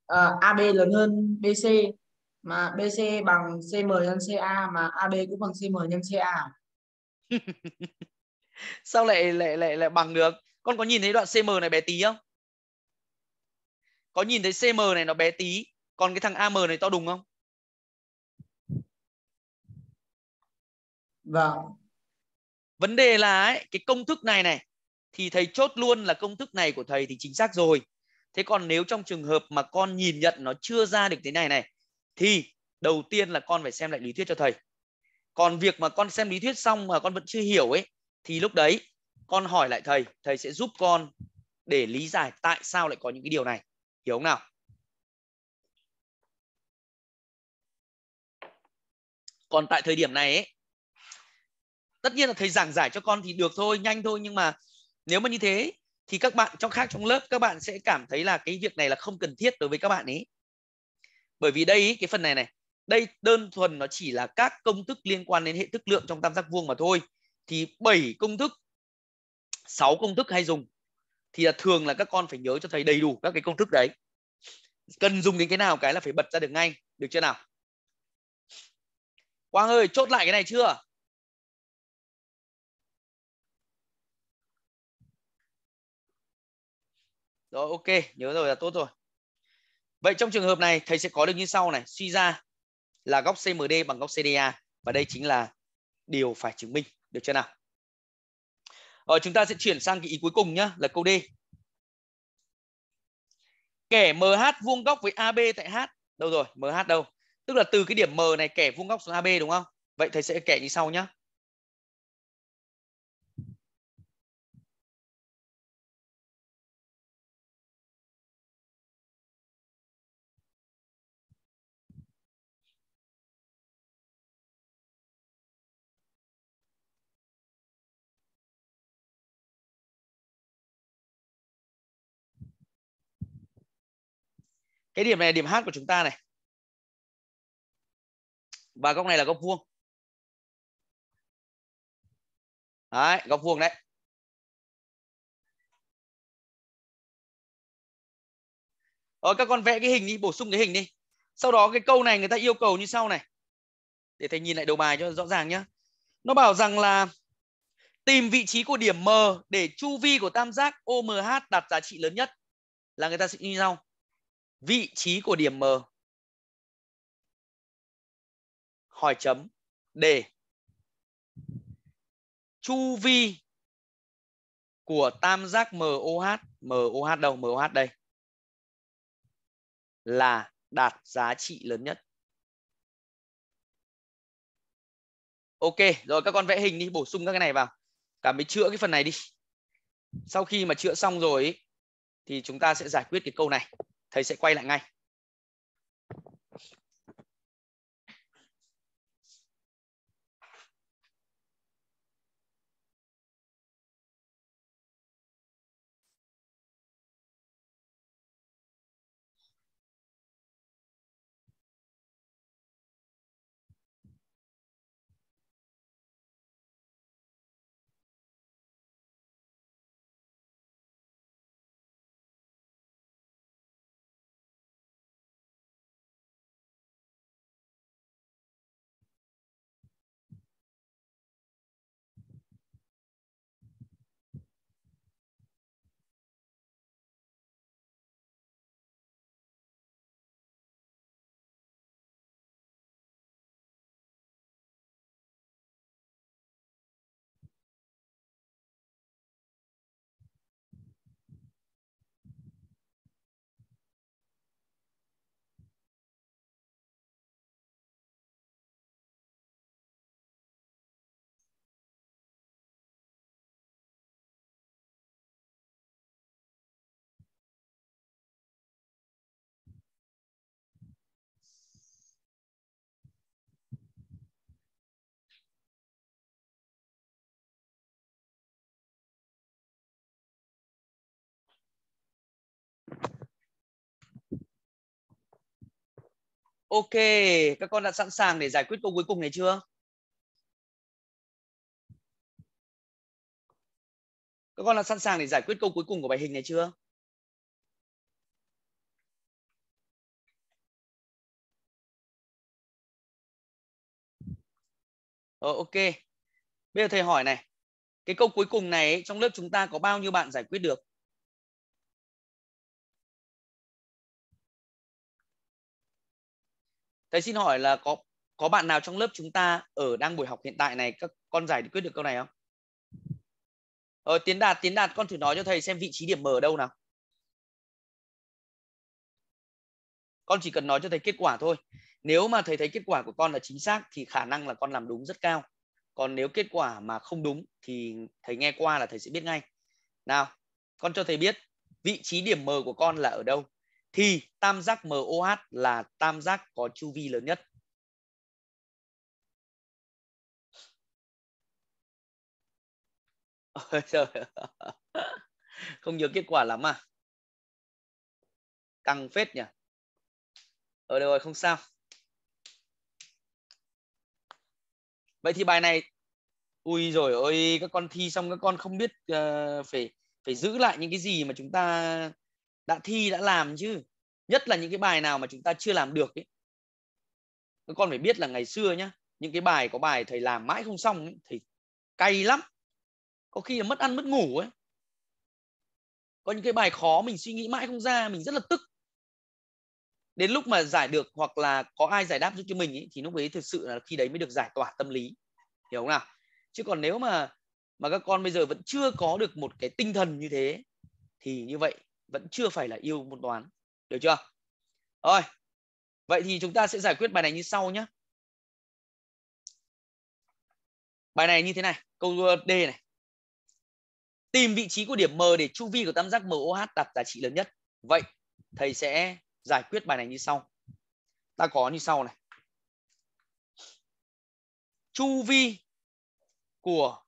Speaker 2: à, ờ, AB lớn hơn BC mà BC bằng CM nhân CA mà AB cũng bằng CM nhân CA sao lại lại lại lại bằng được con có nhìn thấy đoạn CM này bé tí không có nhìn thấy CM này nó bé tí còn cái thằng AM này to đúng không? Vâng. Vấn đề là ấy, cái công thức này này thì thầy chốt luôn là công thức này của thầy thì chính xác rồi. Thế còn nếu trong trường hợp mà con nhìn nhận nó chưa ra được thế này này thì đầu tiên là con phải xem lại lý thuyết cho thầy. Còn việc mà con xem lý thuyết xong mà con vẫn chưa hiểu ấy thì lúc đấy con hỏi lại thầy, thầy sẽ giúp con để lý giải tại sao lại có những cái điều này hiểu không nào còn tại thời điểm này ấy, tất nhiên là thầy giảng giải cho con thì được thôi nhanh thôi nhưng mà nếu mà như thế thì các bạn trong khác trong lớp các bạn sẽ cảm thấy là cái việc này là không cần thiết đối với các bạn ấy bởi vì đây ý, cái phần này này đây đơn thuần nó chỉ là các công thức liên quan đến hệ thức lượng trong tam giác vuông mà thôi thì bảy công thức 6 công thức hay dùng thì là thường là các con phải nhớ cho thầy đầy đủ các cái công thức đấy cần dùng đến cái nào cái là phải bật ra được ngay được chưa nào
Speaker 1: quang ơi chốt lại cái này chưa
Speaker 2: Rồi ok, nhớ rồi là tốt rồi. Vậy trong trường hợp này thầy sẽ có được như sau này, suy ra là góc CMD bằng góc CDA và đây chính là điều phải chứng minh, được chưa nào? Ờ, chúng ta sẽ chuyển sang cái ý cuối cùng nhá, là câu D. Kẻ MH vuông góc với AB tại H. Đâu rồi? MH đâu? Tức là từ cái điểm M này kẻ vuông góc xuống AB đúng không? Vậy thầy sẽ kẻ như sau nhá.
Speaker 1: cái điểm này là điểm h của chúng ta này và góc này là góc vuông đấy góc vuông đấy
Speaker 2: rồi các con vẽ cái hình đi, bổ sung cái hình đi. Sau đó cái câu này người ta yêu cầu như sau này. Để thầy nhìn lại đầu bài cho rõ ràng nhá Nó bảo rằng là tìm vị trí của điểm M để chu vi của tam giác OMH đạt giá trị lớn nhất. Là người ta sẽ như sau vị trí của điểm M hỏi chấm D chu vi của tam giác MOH MOH đâu MOH đây
Speaker 1: là đạt giá trị lớn nhất
Speaker 2: Ok, rồi các con vẽ hình đi, bổ sung các cái này vào. Cả mới chữa cái phần này đi. Sau khi mà chữa xong rồi ý, thì chúng ta sẽ giải quyết cái câu này thầy sẽ quay lại ngay
Speaker 1: Ok, các con đã sẵn sàng để giải quyết câu cuối cùng này chưa? Các con đã sẵn sàng để giải quyết câu cuối cùng của bài hình này chưa? Ờ, ok. Bây giờ thầy hỏi này, cái câu cuối cùng này trong lớp chúng ta có bao nhiêu bạn giải quyết được?
Speaker 2: thầy xin hỏi là có có bạn nào trong lớp chúng ta ở đang buổi học hiện tại này các con giải quyết được câu này không ờ, tiến đạt tiến đạt con thử nói cho thầy xem vị trí điểm m ở đâu nào con chỉ cần nói cho thầy kết quả thôi nếu mà thầy thấy kết quả của con là chính xác thì khả năng là con làm đúng rất cao còn nếu kết quả mà không đúng thì thầy nghe qua là thầy sẽ biết ngay nào con cho thầy biết vị trí điểm m của con là ở đâu thì tam giác MOH là tam giác có chu vi lớn nhất. trời Không nhớ kết quả lắm à. Căng phết nhỉ. Ờ được rồi, không sao. Vậy thì bài này ui rồi ôi các con thi xong các con không biết uh, phải phải giữ lại những cái gì mà chúng ta đã thi đã làm chứ nhất là những cái bài nào mà chúng ta chưa làm được ấy. các con phải biết là ngày xưa nhá những cái bài có bài thầy làm mãi không xong ấy, thì cay lắm có khi là mất ăn mất ngủ ấy có những cái bài khó mình suy nghĩ mãi không ra mình rất là tức đến lúc mà giải được hoặc là có ai giải đáp giúp cho mình ấy, thì lúc đấy thực sự là khi đấy mới được giải tỏa tâm lý hiểu không nào chứ còn nếu mà mà các con bây giờ vẫn chưa có được một cái tinh thần như thế thì như vậy vẫn chưa phải là yêu môn toán được chưa rồi vậy thì chúng ta sẽ giải quyết bài này như sau nhé bài này như thế này câu D này tìm vị trí của điểm M để chu vi của tam giác MOH đạt giá trị lớn nhất vậy thầy sẽ giải quyết bài này như sau ta có như sau này chu vi của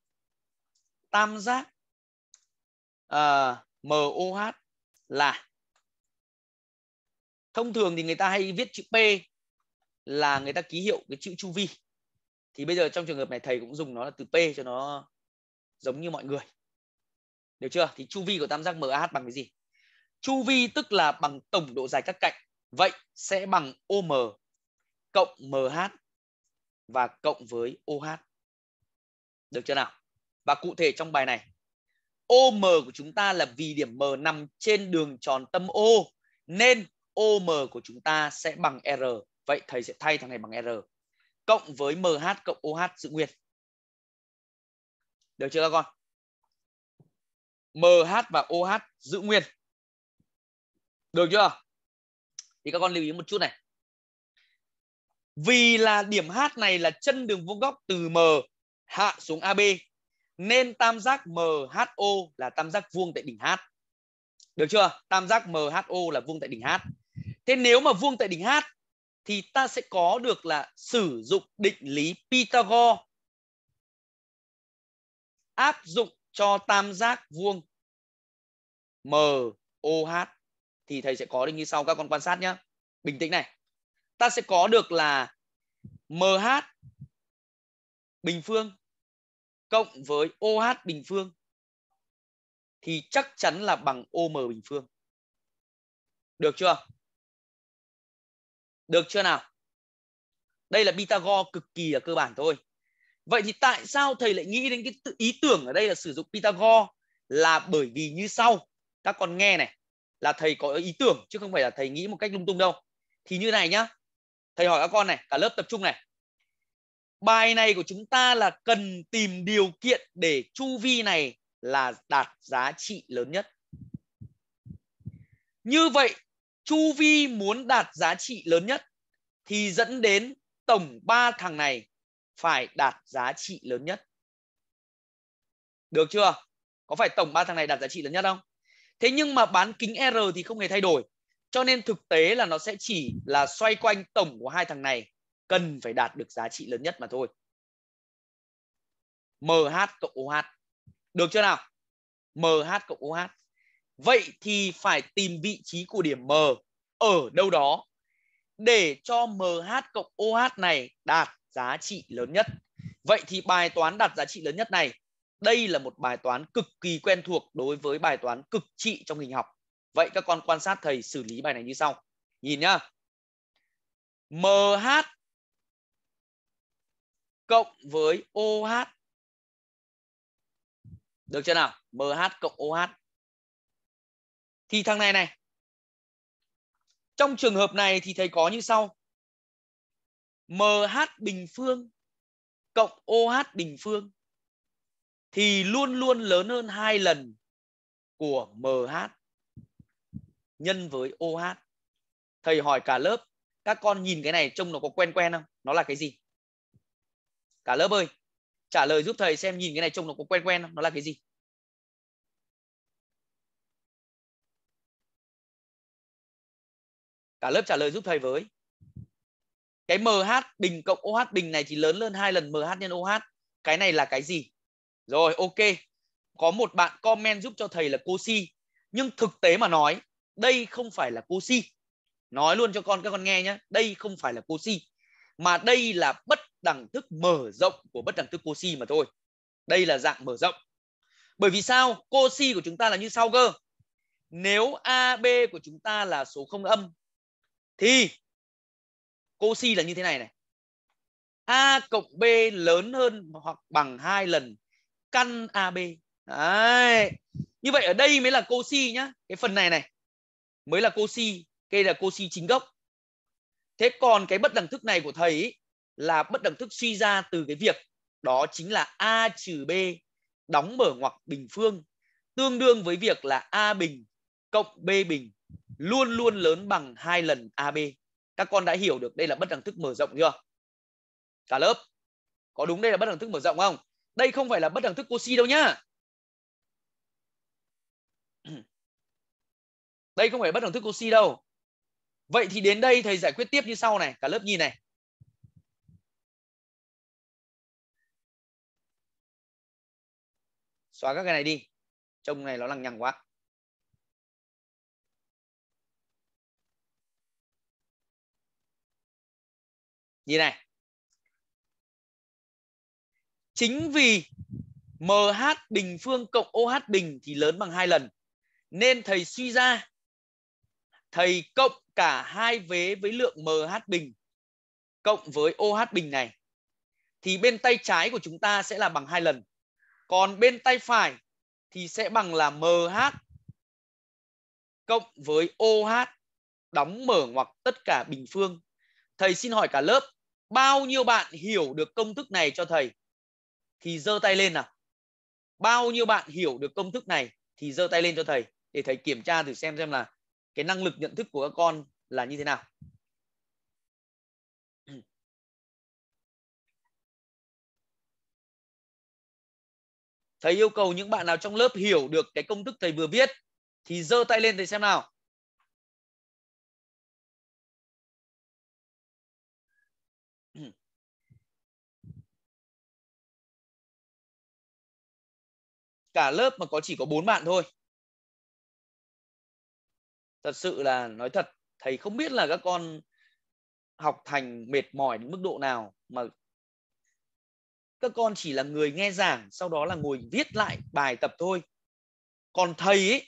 Speaker 2: tam giác uh, à, MOH là thông thường thì người ta hay viết chữ P là người ta ký hiệu cái chữ chu vi thì bây giờ trong trường hợp này thầy cũng dùng nó là từ P cho nó giống như mọi người được chưa thì chu vi của tam giác MAH bằng cái gì chu vi tức là bằng tổng độ dài các cạnh vậy sẽ bằng OM cộng MH và cộng với OH được chưa nào và cụ thể trong bài này OM của chúng ta là vì điểm M nằm trên đường tròn tâm O nên OM của chúng ta sẽ bằng R. Vậy thầy sẽ thay thằng này bằng R cộng với MH cộng OH giữ nguyên. Được chưa các con? MH và OH giữ nguyên. Được chưa? Thì các con lưu ý một chút này. Vì là điểm H này là chân đường vuông góc từ M hạ xuống AB nên tam giác MHO là tam giác vuông tại đỉnh H. Được chưa? Tam giác MHO là vuông tại đỉnh H. Thế nếu mà vuông tại đỉnh H thì ta sẽ có được là sử dụng định lý Pythagore áp dụng cho tam giác vuông MOH thì thầy sẽ có được như sau các con quan sát nhé. Bình tĩnh này. Ta sẽ có được là MH bình phương cộng với OH bình phương
Speaker 1: thì chắc chắn là bằng OM bình phương. Được
Speaker 2: chưa? Được chưa nào? Đây là Pythagore cực kỳ là cơ bản thôi. Vậy thì tại sao thầy lại nghĩ đến cái ý tưởng ở đây là sử dụng Pythagore là bởi vì như sau. Các con nghe này, là thầy có ý tưởng chứ không phải là thầy nghĩ một cách lung tung đâu. Thì như này nhá. Thầy hỏi các con này, cả lớp tập trung này bài này của chúng ta là cần tìm điều kiện để chu vi này là đạt giá trị lớn nhất như vậy chu vi muốn đạt giá trị lớn nhất thì dẫn đến tổng ba thằng này phải đạt giá trị lớn nhất được chưa có phải tổng ba thằng này đạt giá trị lớn nhất không thế nhưng mà bán kính r thì không hề thay đổi cho nên thực tế là nó sẽ chỉ là xoay quanh tổng của hai thằng này cần phải đạt được giá trị lớn nhất mà thôi MH cộng OH được chưa nào MH cộng OH vậy thì phải tìm vị trí của điểm M ở đâu đó để cho MH cộng OH này đạt giá trị lớn nhất vậy thì bài toán đạt giá trị lớn nhất này đây là một bài toán cực kỳ quen thuộc đối với bài toán cực trị trong hình học Vậy các con quan sát thầy xử lý bài này như sau. Nhìn nhá. MH
Speaker 1: cộng với OH. Được chưa nào? MH cộng OH. Thì thằng này này.
Speaker 2: Trong trường hợp này thì thầy có như sau. MH bình phương cộng OH bình phương thì luôn luôn lớn hơn hai lần của MH nhân với OH. Thầy hỏi cả lớp, các con nhìn cái này trông nó có quen quen không? Nó là cái gì? cả lớp ơi trả lời giúp thầy xem nhìn cái này trông nó có quen quen không nó là cái gì cả lớp trả lời giúp thầy với cái MH bình cộng OH bình này thì lớn hơn hai lần MH nhân OH cái này là cái gì rồi ok có một bạn comment giúp cho thầy là cô si nhưng thực tế mà nói đây không phải là cô si nói luôn cho con các con nghe nhé đây không phải là cô si mà đây là bất đẳng thức mở rộng của bất đẳng thức Cauchy mà thôi. Đây là dạng mở rộng. Bởi vì sao? Cauchy của chúng ta là như sau cơ. Nếu AB của chúng ta là số không âm thì Cauchy là như thế này này. A cộng B lớn hơn hoặc bằng hai lần căn AB. Đấy. Như vậy ở đây mới là Cauchy nhá. Cái phần này này mới là Cauchy, cây là Cauchy chính gốc. Thế còn cái bất đẳng thức này của thầy ý, là bất đẳng thức suy ra từ cái việc đó chính là a trừ b đóng mở ngoặc bình phương tương đương với việc là a bình cộng b bình luôn luôn lớn bằng hai lần ab các con đã hiểu được đây là bất đẳng thức mở rộng chưa cả lớp có đúng đây là bất đẳng thức mở rộng không đây không phải là bất đẳng thức cosi đâu nhá đây không phải bất đẳng thức cosi đâu vậy thì đến đây thầy giải quyết tiếp như sau này cả lớp nhìn này
Speaker 1: xóa các cái này đi trông này nó lằng nhằng quá như này
Speaker 2: chính vì MH bình phương cộng OH bình thì lớn bằng hai lần nên thầy suy ra thầy cộng cả hai vế với lượng MH bình cộng với OH bình này thì bên tay trái của chúng ta sẽ là bằng hai lần còn bên tay phải thì sẽ bằng là MH cộng với OH đóng mở ngoặc tất cả bình phương. Thầy xin hỏi cả lớp, bao nhiêu bạn hiểu được công thức này cho thầy? Thì giơ tay lên nào. Bao nhiêu bạn hiểu được công thức này thì giơ tay lên cho thầy để thầy kiểm tra thử xem xem là cái năng lực nhận thức của các con là như thế nào.
Speaker 1: thầy yêu cầu những bạn nào trong lớp hiểu được cái công thức thầy vừa viết thì giơ tay lên thầy xem nào cả lớp mà
Speaker 2: có chỉ có bốn bạn thôi thật sự là nói thật thầy không biết là các con học thành mệt mỏi đến mức độ nào mà các con chỉ là người nghe giảng sau đó là ngồi viết lại bài tập thôi còn thầy ấy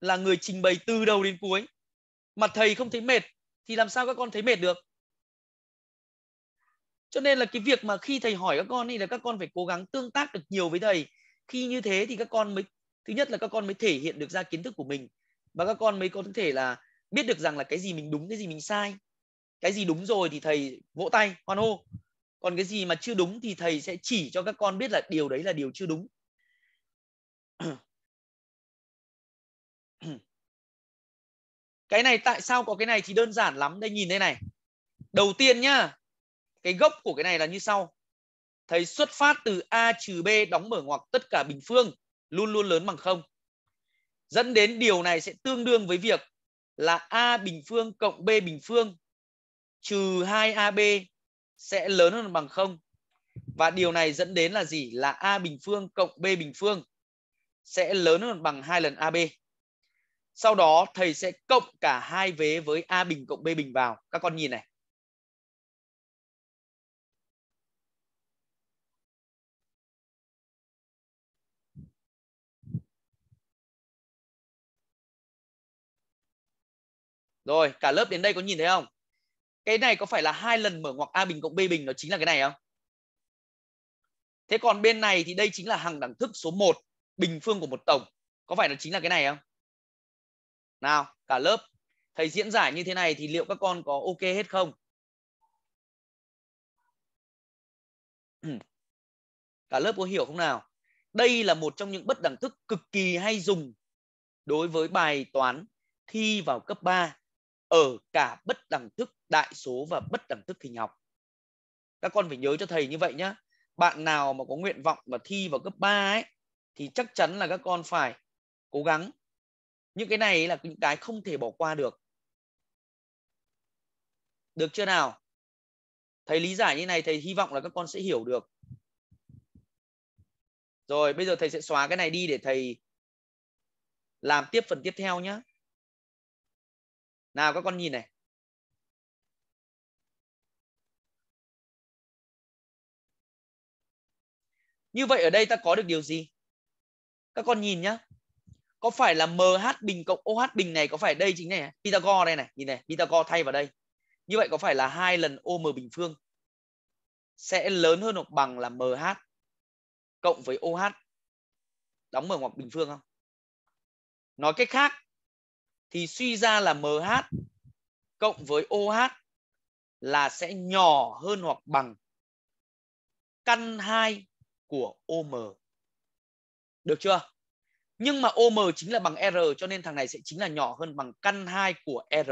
Speaker 2: là người trình bày từ đầu đến cuối mà thầy không thấy mệt thì làm sao các con thấy mệt được cho nên là cái việc mà khi thầy hỏi các con thì là các con phải cố gắng tương tác được nhiều với thầy khi như thế thì các con mới thứ nhất là các con mới thể hiện được ra kiến thức của mình và các con mới có thể là biết được rằng là cái gì mình đúng cái gì mình sai cái gì đúng rồi thì thầy vỗ tay hoan hô còn cái gì mà chưa đúng thì thầy sẽ chỉ cho các con biết là điều đấy là điều chưa đúng
Speaker 1: cái này tại sao
Speaker 2: có cái này thì đơn giản lắm đây nhìn đây này đầu tiên nhá cái gốc của cái này là như sau thầy xuất phát từ a trừ b đóng mở ngoặc tất cả bình phương luôn luôn lớn bằng không dẫn đến điều này sẽ tương đương với việc là a bình phương cộng b bình phương trừ 2ab sẽ lớn hơn bằng 0. Và điều này dẫn đến là gì? Là A bình phương cộng B bình phương sẽ lớn hơn bằng hai lần AB. Sau đó thầy sẽ cộng cả hai vế với A bình cộng B bình vào. Các con nhìn này. Rồi, cả lớp đến đây có nhìn thấy không? cái này có phải là hai lần mở ngoặc a bình cộng b bình nó chính là cái này không thế còn bên này thì đây chính là hằng đẳng thức số 1 bình phương của một tổng có phải nó chính là cái này không nào cả lớp thầy diễn giải như thế này thì liệu các con có ok hết không cả lớp có hiểu không nào đây là một trong những bất đẳng thức cực kỳ hay dùng đối với bài toán thi vào cấp 3 ở cả bất đẳng thức đại số và bất đẳng thức hình học. Các con phải nhớ cho thầy như vậy nhé. Bạn nào mà có nguyện vọng mà thi vào cấp 3 ấy, thì chắc chắn là các con phải cố gắng. Những cái này là những cái không thể bỏ qua được. Được chưa nào? Thầy lý giải như này, thầy hy vọng là các con sẽ hiểu được. Rồi, bây giờ thầy sẽ xóa cái này đi để thầy làm tiếp phần tiếp theo nhé nào các con nhìn này như vậy ở đây ta có được điều gì các con nhìn nhá có phải là MH bình cộng OH bình này có phải đây chính này à? Pythagore đây này nhìn này Pythagore thay vào đây như vậy có phải là hai lần OM bình phương sẽ lớn hơn hoặc bằng là MH cộng với OH đóng mở ngoặc bình phương không nói cách khác thì suy ra là MH cộng với OH là sẽ nhỏ hơn hoặc bằng căn 2 của OM. Được chưa? Nhưng mà OM chính là bằng R cho nên thằng này sẽ chính là nhỏ hơn bằng căn 2 của R.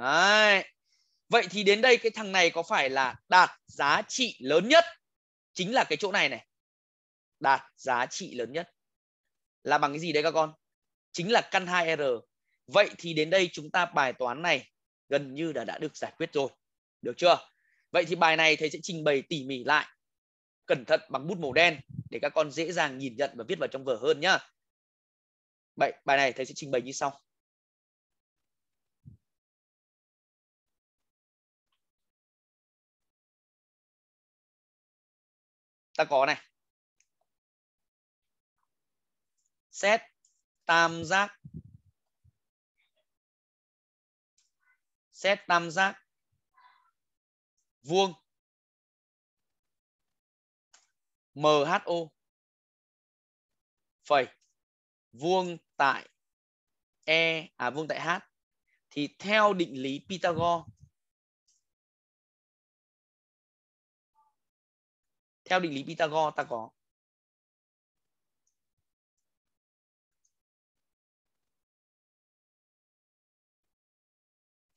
Speaker 2: Đấy. Vậy thì đến đây cái thằng này có phải là đạt giá trị lớn nhất? Chính là cái chỗ này này. Đạt giá trị lớn nhất. Là bằng cái gì đấy các con? Chính là căn 2R Vậy thì đến đây chúng ta bài toán này gần như đã đã được giải quyết rồi. Được chưa? Vậy thì bài này thầy sẽ trình bày tỉ mỉ lại cẩn thận bằng bút màu đen để các con dễ dàng nhìn nhận và viết vào trong vở hơn nhá. vậy bài này thầy sẽ trình bày như sau.
Speaker 1: Ta có này. Xét tam giác xét tam giác vuông MHO phẩy vuông tại E à vuông tại H thì theo định lý Pythagore theo định lý Pythagore ta có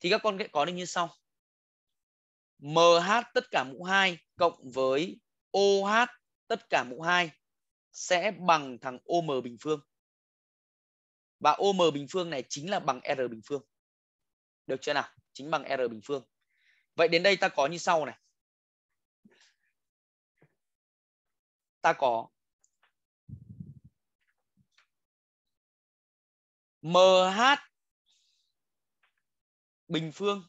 Speaker 2: thì các con sẽ có được như sau MH tất cả mũ 2 cộng với OH tất cả mũ 2 sẽ bằng thằng OM bình phương. Và OM bình phương này chính là bằng R bình phương. Được chưa nào? Chính bằng R bình phương. Vậy đến đây ta có như sau này. Ta có
Speaker 1: MH bình phương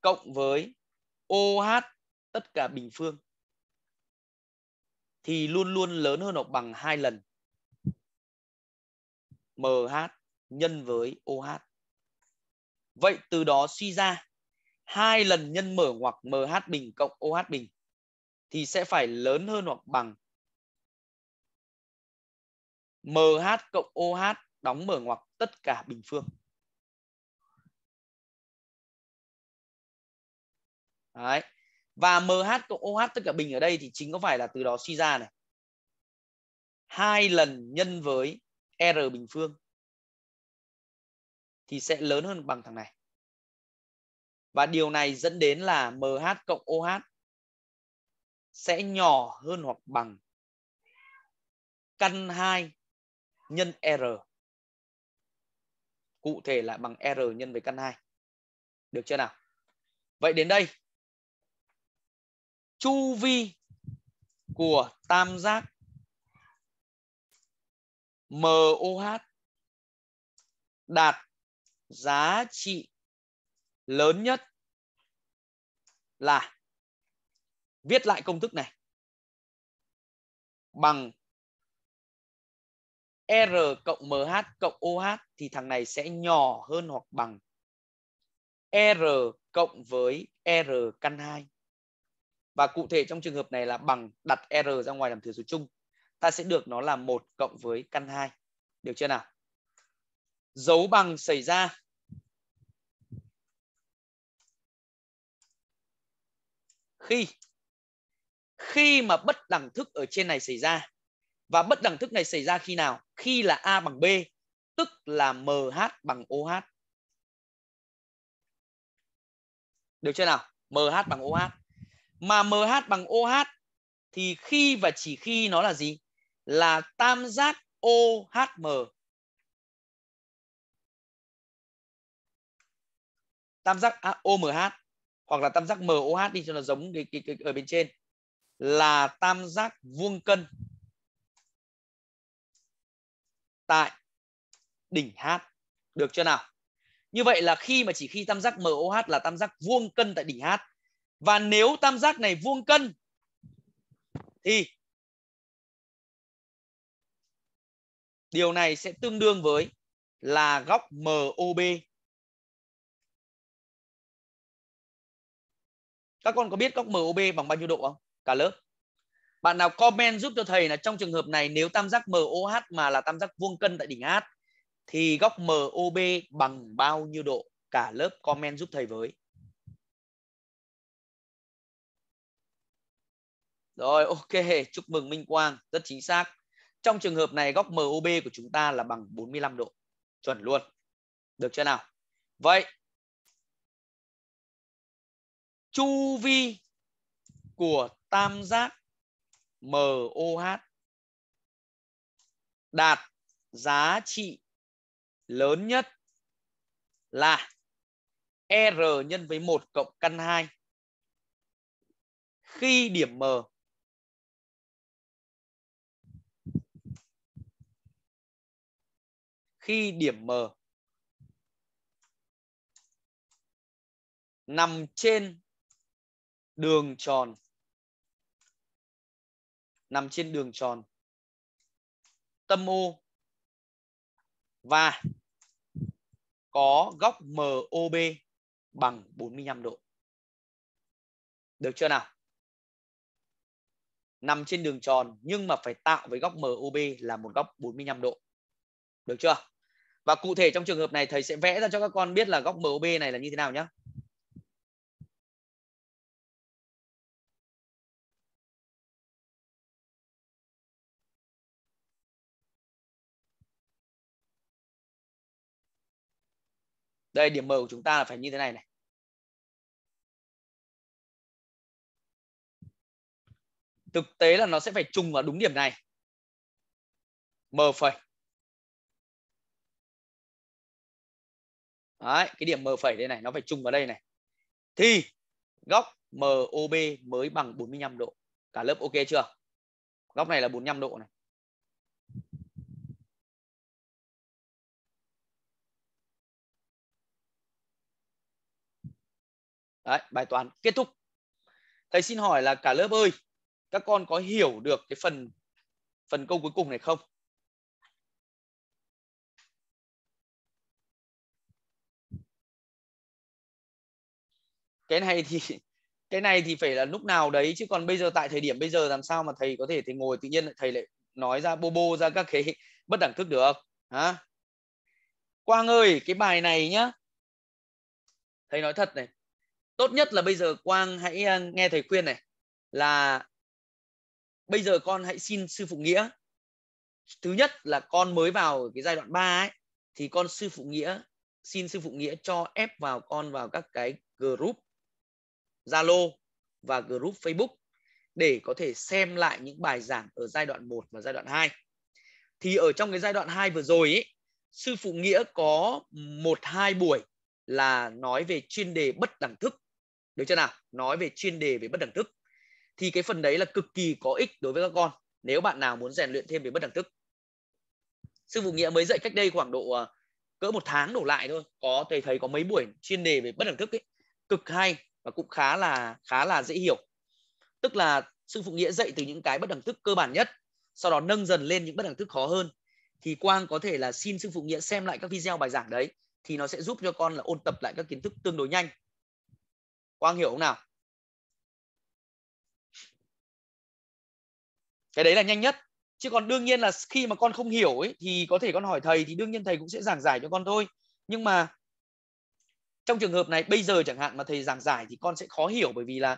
Speaker 2: cộng với OH tất cả bình phương thì luôn luôn lớn hơn hoặc bằng hai lần MH nhân với OH. Vậy từ đó suy ra hai lần nhân mở ngoặc MH bình cộng OH bình thì sẽ phải lớn hơn hoặc bằng MH cộng
Speaker 1: OH đóng mở ngoặc tất cả bình phương.
Speaker 2: Đấy. Và MH cộng OH tất cả bình ở đây thì chính có phải là từ đó suy ra này. hai lần nhân với R
Speaker 1: bình phương thì sẽ lớn hơn bằng thằng này.
Speaker 2: Và điều này dẫn đến là MH cộng OH sẽ nhỏ hơn hoặc bằng căn 2 nhân R. Cụ thể là bằng R nhân với căn 2. Được chưa nào? Vậy đến đây chu vi
Speaker 1: của tam giác MOH đạt giá trị lớn nhất là viết lại công thức này bằng R cộng
Speaker 2: MH cộng OH thì thằng này sẽ nhỏ hơn hoặc bằng R cộng với R căn 2. Và cụ thể trong trường hợp này là bằng đặt R ra ngoài làm thừa số chung. Ta sẽ được nó là 1 cộng với căn 2. Được chưa nào? Dấu bằng xảy ra khi khi mà bất đẳng thức ở trên này xảy ra và bất đẳng thức này xảy ra khi nào khi là a bằng b tức là mh bằng oh được chưa nào mh bằng oh mà mh bằng oh thì khi và chỉ khi nó là gì là tam giác ohm tam giác OMH hoặc là tam giác MOH đi cho nó giống cái, cái, cái ở bên trên là tam giác vuông cân tại đỉnh H. Được chưa nào? Như vậy là khi mà chỉ khi tam giác MOH là tam giác vuông cân tại đỉnh H. Và nếu tam giác này vuông cân thì điều này sẽ
Speaker 1: tương đương với là góc MOB.
Speaker 2: Các con có biết góc MOB bằng bao nhiêu độ không? Cả lớp bạn nào comment giúp cho thầy là trong trường hợp này nếu tam giác MOH mà là tam giác vuông cân tại đỉnh H thì góc MOB bằng bao nhiêu độ? Cả lớp comment giúp thầy với. Rồi ok, chúc mừng Minh Quang, rất chính xác. Trong trường hợp này góc MOB của chúng ta là bằng 45 độ. Chuẩn luôn. Được chưa nào? Vậy chu vi của tam giác MOH đạt giá trị lớn nhất là R nhân với 1 cộng căn 2 khi điểm M
Speaker 1: khi điểm M nằm trên đường tròn
Speaker 2: nằm trên đường tròn tâm O và có góc MOB bằng 45 độ. Được chưa nào? Nằm trên đường tròn nhưng mà phải tạo với góc MOB là một góc 45 độ. Được chưa? Và cụ thể trong trường hợp này thầy sẽ vẽ ra cho các con biết là góc MOB này là như thế nào nhé.
Speaker 1: đây điểm m của chúng ta là phải như thế này này thực tế là nó sẽ phải trùng vào đúng điểm này m phẩy
Speaker 2: Đấy, cái điểm m phẩy đây này nó phải trùng vào đây này thì góc MOB mới bằng 45 độ cả lớp ok chưa góc này là 45 độ này Đấy, bài toán kết thúc. Thầy xin hỏi là cả lớp ơi, các con có hiểu được cái phần phần câu cuối cùng này không? Cái này thì cái này thì phải là lúc nào đấy chứ còn bây giờ tại thời điểm bây giờ làm sao mà thầy có thể thầy ngồi tự nhiên thầy lại nói ra bô bô ra các cái bất đẳng thức được hả quang ơi cái bài này nhá thầy nói thật này tốt nhất là bây giờ quang hãy ờ, nghe thầy khuyên này là bây giờ con hãy xin sư phụ nghĩa thứ nhất là con mới vào cái giai đoạn 3 ấy thì con sư phụ nghĩa xin sư phụ nghĩa cho ép vào con vào các cái group Zalo và group Facebook để có thể xem lại những bài giảng ở giai đoạn 1 và giai đoạn 2. Thì ở trong cái giai đoạn 2 vừa rồi ấy, sư phụ nghĩa có một hai buổi là nói về chuyên đề bất đẳng thức được chưa nào nói về chuyên đề về bất đẳng thức thì cái phần đấy là cực kỳ có ích đối với các con nếu bạn nào muốn rèn luyện thêm về bất đẳng thức sư phụ nghĩa mới dạy cách đây khoảng độ à, cỡ một tháng đổ lại thôi có thầy thấy có mấy buổi chuyên đề về bất đẳng thức ấy cực hay và cũng khá là khá là dễ hiểu tức là sư phụ nghĩa dạy từ những cái bất đẳng thức cơ bản nhất sau đó nâng dần lên những bất đẳng thức khó hơn thì quang có thể là xin sư phụ nghĩa xem lại các video bài giảng đấy thì nó sẽ giúp cho con là ôn tập lại các kiến thức tương đối nhanh quang hiểu không nào cái đấy là nhanh nhất chứ còn đương nhiên là khi mà con không hiểu ấy thì có thể con hỏi thầy thì đương nhiên thầy cũng sẽ giảng giải cho con thôi nhưng mà trong trường hợp này bây giờ chẳng hạn mà thầy giảng giải thì con sẽ khó hiểu bởi vì là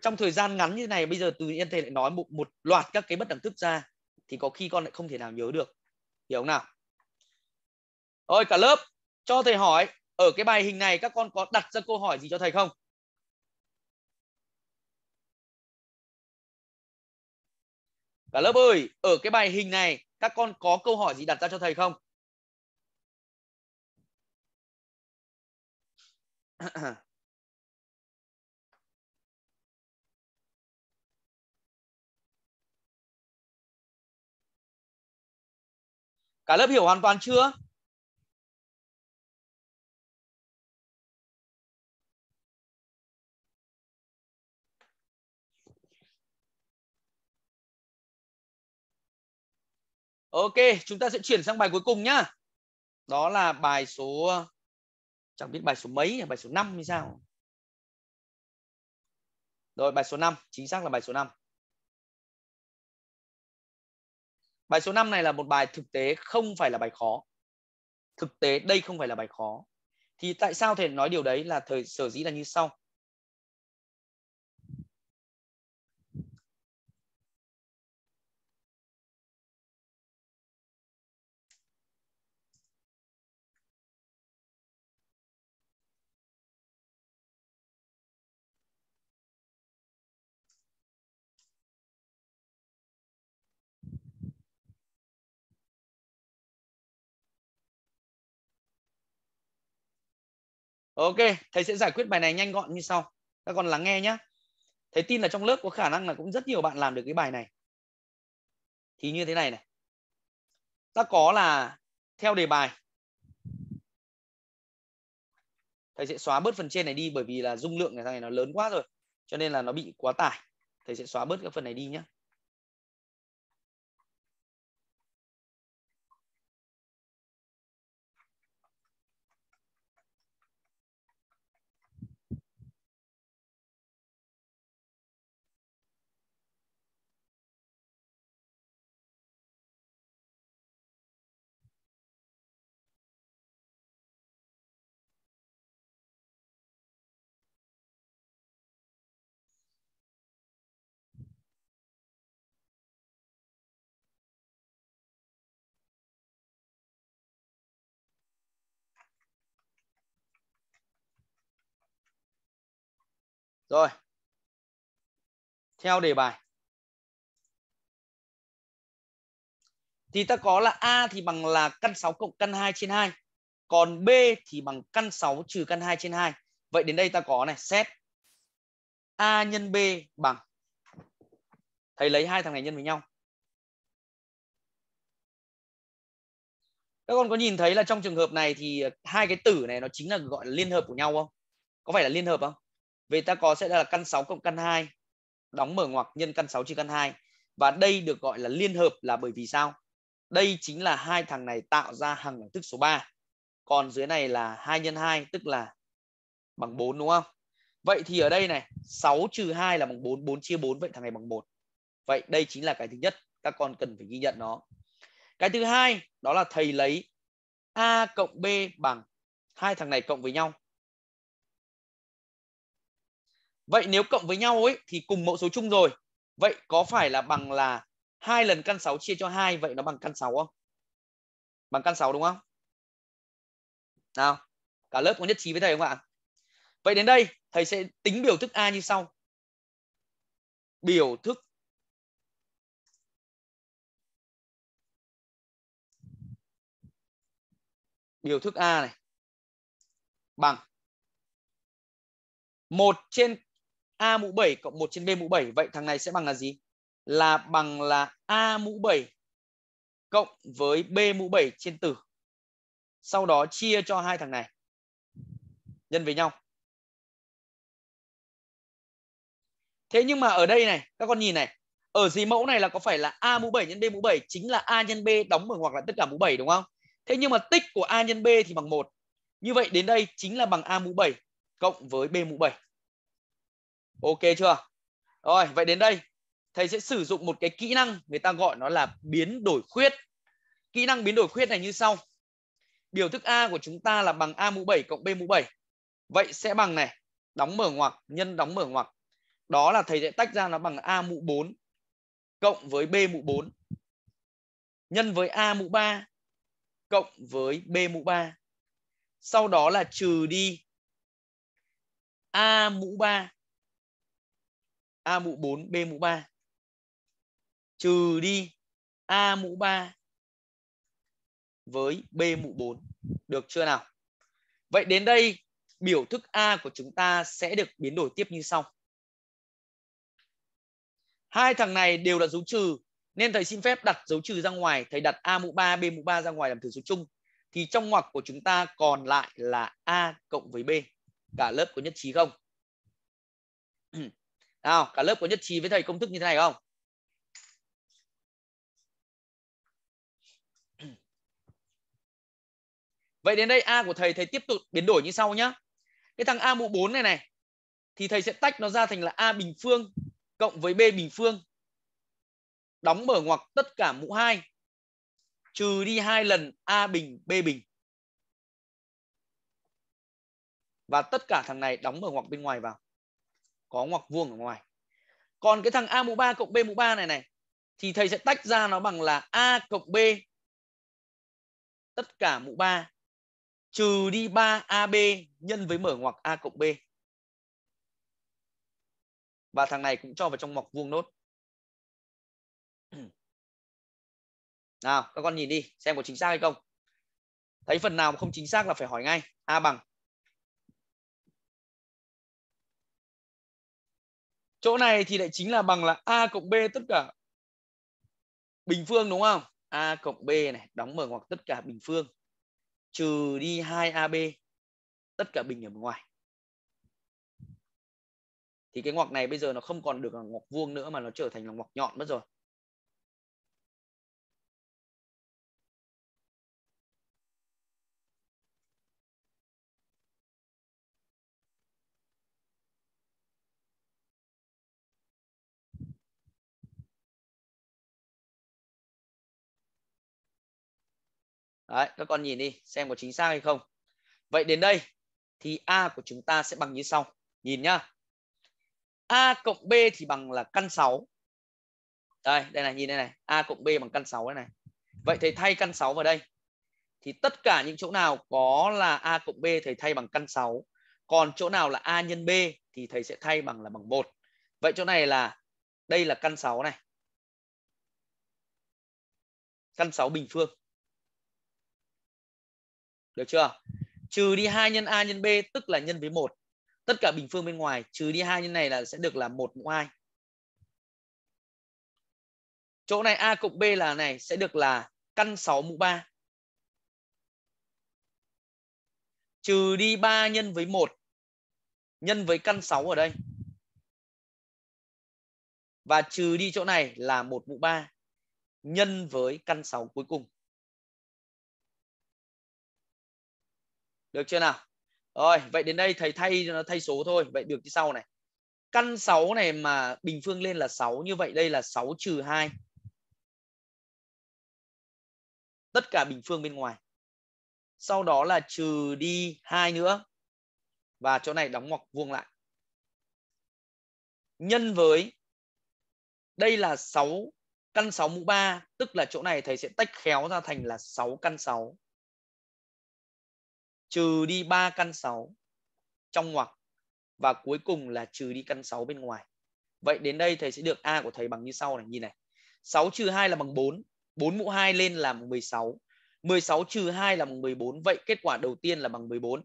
Speaker 2: trong thời gian ngắn như này bây giờ tự nhiên thầy lại nói một, một loạt các cái bất đẳng thức ra thì có khi con lại không thể nào nhớ được hiểu không nào Ôi cả lớp cho thầy hỏi ở cái bài hình này các con có đặt ra câu hỏi gì
Speaker 1: cho thầy không Cả lớp ơi, ở cái bài hình này các con có câu hỏi gì đặt ra cho thầy không? Cả lớp hiểu hoàn toàn chưa?
Speaker 2: Ok, chúng ta sẽ chuyển sang bài cuối cùng nhá. Đó là bài số chẳng biết bài số mấy, bài số 5 hay sao. Rồi bài số 5, chính xác là bài số 5. Bài số 5 này là một bài thực tế không phải là bài khó. Thực tế đây không phải là bài khó. Thì tại sao thầy nói điều đấy là thời sở dĩ là như sau. ok thầy sẽ giải quyết bài này nhanh gọn như sau các con lắng nghe nhé thầy tin là trong lớp có khả năng là cũng rất nhiều bạn làm được cái bài này thì như thế này này ta có là theo đề bài thầy sẽ xóa bớt phần trên này đi bởi vì là dung lượng này thằng này nó lớn quá rồi cho nên là nó bị quá tải thầy sẽ xóa bớt cái phần này đi nhé
Speaker 1: rồi theo đề bài
Speaker 2: thì ta có là A thì bằng là căn 6 cộng căn 2 trên 2. Còn B thì bằng căn 6 trừ căn 2 trên 2. Vậy đến đây ta có này, xét A nhân B bằng thầy lấy hai thằng này nhân với nhau. Các con có nhìn thấy là trong trường hợp này thì hai cái tử này nó chính là gọi là liên hợp của nhau không? Có phải là liên hợp không? Vậy ta có sẽ là căn 6 cộng căn 2 đóng mở ngoặc nhân căn 6 chia căn 2 và đây được gọi là liên hợp là bởi vì sao? Đây chính là hai thằng này tạo ra hằng đẳng thức số 3. Còn dưới này là 2 nhân 2 tức là bằng 4 đúng không? Vậy thì ở đây này, 6 trừ 2 là bằng 4, 4 chia 4 vậy thằng này bằng 1. Vậy đây chính là cái thứ nhất các con cần phải ghi nhận nó. Cái thứ hai đó là thầy lấy A cộng B bằng hai thằng này cộng với nhau Vậy nếu cộng với nhau ấy thì cùng mẫu số chung rồi. Vậy có phải là bằng là hai lần căn 6 chia cho 2 vậy nó bằng căn 6 không? Bằng căn 6 đúng không? Nào, cả lớp có nhất trí với thầy không ạ? Vậy đến đây
Speaker 1: thầy sẽ tính biểu thức A như sau. Biểu thức
Speaker 2: biểu thức A này bằng 1 trên A mũ 7 cộng 1 trên B mũ 7. Vậy thằng này sẽ bằng là gì? Là bằng là A mũ 7 cộng với B mũ 7 trên tử. Sau đó chia cho hai thằng này. Nhân với nhau. Thế nhưng mà ở đây này, các con nhìn này. Ở gì mẫu này là có phải là A mũ 7 nhân B mũ 7 chính là A nhân B đóng mở hoặc là tất cả mũ 7 đúng không? Thế nhưng mà tích của A nhân B thì bằng 1. Như vậy đến đây chính là bằng A mũ 7 cộng với B mũ 7 ok chưa rồi vậy đến đây thầy sẽ sử dụng một cái kỹ năng người ta gọi nó là biến đổi khuyết kỹ năng biến đổi khuyết này như sau biểu thức a của chúng ta là bằng a mũ 7 cộng b mũ 7 vậy sẽ bằng này đóng mở ngoặc nhân đóng mở ngoặc đó là thầy sẽ tách ra nó bằng a mũ 4 cộng với b mũ 4 nhân với a mũ 3 cộng với b mũ 3 sau đó là trừ đi a mũ 3 A mũ 4, B mũ 3 trừ đi A mũ 3 với B mũ 4. Được chưa nào? Vậy đến đây biểu thức A của chúng ta sẽ được biến đổi tiếp như sau. Hai thằng này đều là dấu trừ nên thầy xin phép đặt dấu trừ ra ngoài, thầy đặt A mũ 3, B mũ 3 ra ngoài làm thử số chung thì trong ngoặc của chúng ta còn lại là A cộng với B. Cả lớp có nhất trí không? nào cả lớp có nhất trí với thầy công thức như thế này không Vậy đến đây A của thầy thầy tiếp tục biến đổi như sau nhá. Cái thằng A mũ 4 này này thì thầy sẽ tách nó ra thành là A bình phương cộng với B bình phương. Đóng mở ngoặc tất cả mũ 2 trừ đi hai lần A bình B bình. Và tất cả thằng này đóng mở ngoặc bên ngoài vào có ngoặc vuông ở ngoài còn cái thằng a mũ 3 cộng b mũ 3 này này thì thầy sẽ tách ra nó bằng là a cộng b tất cả mũ 3 trừ đi 3ab nhân với mở ngoặc a cộng b. Và thằng này cũng cho vào trong ngoặc vuông nốt.
Speaker 1: Nào, các con nhìn đi, xem có chính xác hay không.
Speaker 2: Thấy phần nào không chính xác là phải hỏi ngay. A bằng chỗ này thì lại chính là bằng là a cộng b tất cả bình phương đúng không a cộng b này đóng mở ngoặc tất cả bình phương trừ đi 2ab tất cả bình ở ngoài thì cái ngoặc này bây giờ nó không còn được là ngoặc vuông nữa mà nó trở thành là ngoặc nhọn mất rồi
Speaker 1: Đấy, các con nhìn
Speaker 2: đi xem có chính xác hay không. Vậy đến đây thì A của chúng ta sẽ bằng như sau. Nhìn nhá. A cộng B thì bằng là căn 6. Đây, đây này, nhìn đây này. A cộng B bằng căn 6 đây này. Vậy thầy thay căn 6 vào đây. Thì tất cả những chỗ nào có là A cộng B thầy thay bằng căn 6. Còn chỗ nào là A nhân B thì thầy sẽ thay bằng là bằng 1. Vậy chỗ này là đây là căn 6 này. Căn 6 bình phương. Được chưa? Trừ đi 2 nhân A nhân B tức là nhân với 1. Tất cả bình phương bên ngoài trừ đi 2 nhân này là sẽ được là 1 mũ 2. Chỗ này A cộng B là này sẽ được là căn 6 mũ 3. Trừ đi 3 nhân với 1 nhân với căn 6 ở đây. Và trừ đi chỗ này là 1 mũ 3 nhân với căn 6 cuối cùng. Được chưa nào? Rồi, vậy đến đây thầy thay cho nó thay số thôi. Vậy được chứ sau này. Căn 6 này mà bình phương lên là 6. Như vậy đây là 6 trừ 2. Tất cả bình phương bên ngoài. Sau đó là trừ đi 2 nữa. Và chỗ này đóng ngoặc vuông lại. Nhân với đây là 6 căn 6 mũ 3. Tức là chỗ này thầy sẽ tách khéo ra thành là 6 căn 6 trừ đi 3 căn 6 trong ngoặc và cuối cùng là trừ đi căn 6 bên ngoài. Vậy đến đây thầy sẽ được A của thầy bằng như sau này, nhìn này. 6 trừ 2 là bằng 4, 4 mũ 2 lên là bằng 16. 16 trừ 2 là bằng 14, vậy kết quả đầu tiên là bằng 14.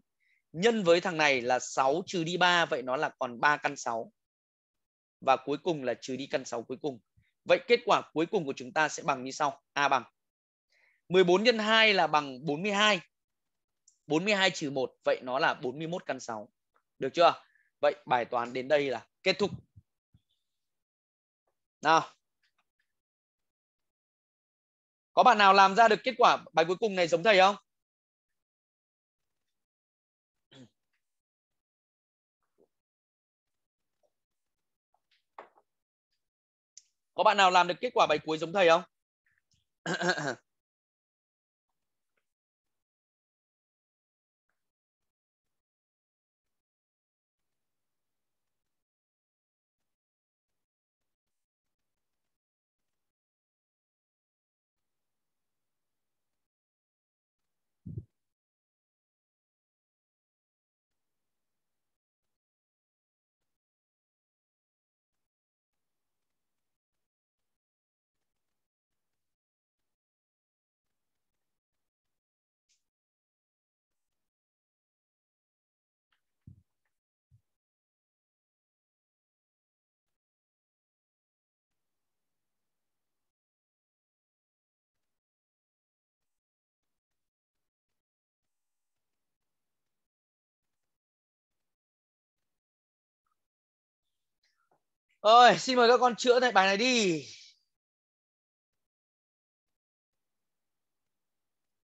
Speaker 2: Nhân với thằng này là 6 trừ đi 3, vậy nó là còn 3 căn 6. Và cuối cùng là trừ đi căn 6 cuối cùng. Vậy kết quả cuối cùng của chúng ta sẽ bằng như sau. A bằng 14 nhân 2 là bằng 42. 42 trừ 1 vậy nó là 41 căn 6. Được chưa? Vậy bài toán đến đây là kết thúc. Nào. Có bạn nào làm ra được kết quả bài cuối cùng này giống thầy không?
Speaker 1: Có bạn nào làm được kết quả bài cuối giống thầy không? Rồi, xin mời các con chữa lại bài này đi.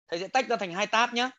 Speaker 1: Thầy sẽ tách ra thành hai tab nhé.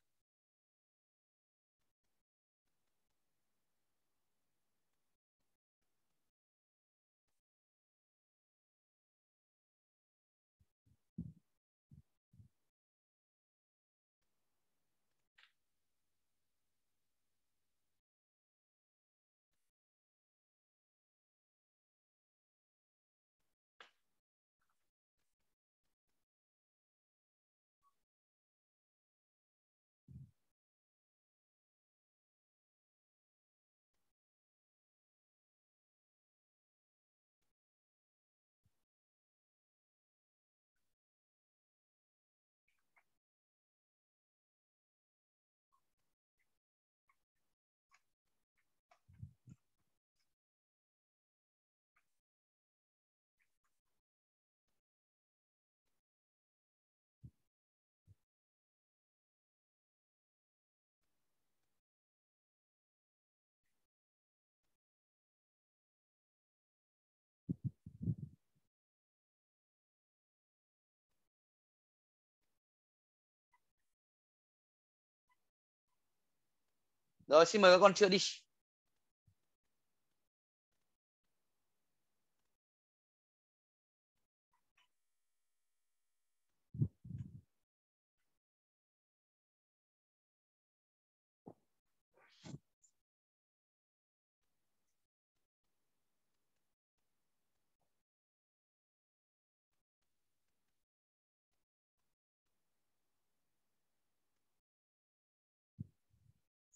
Speaker 1: rồi xin mời các con chưa đi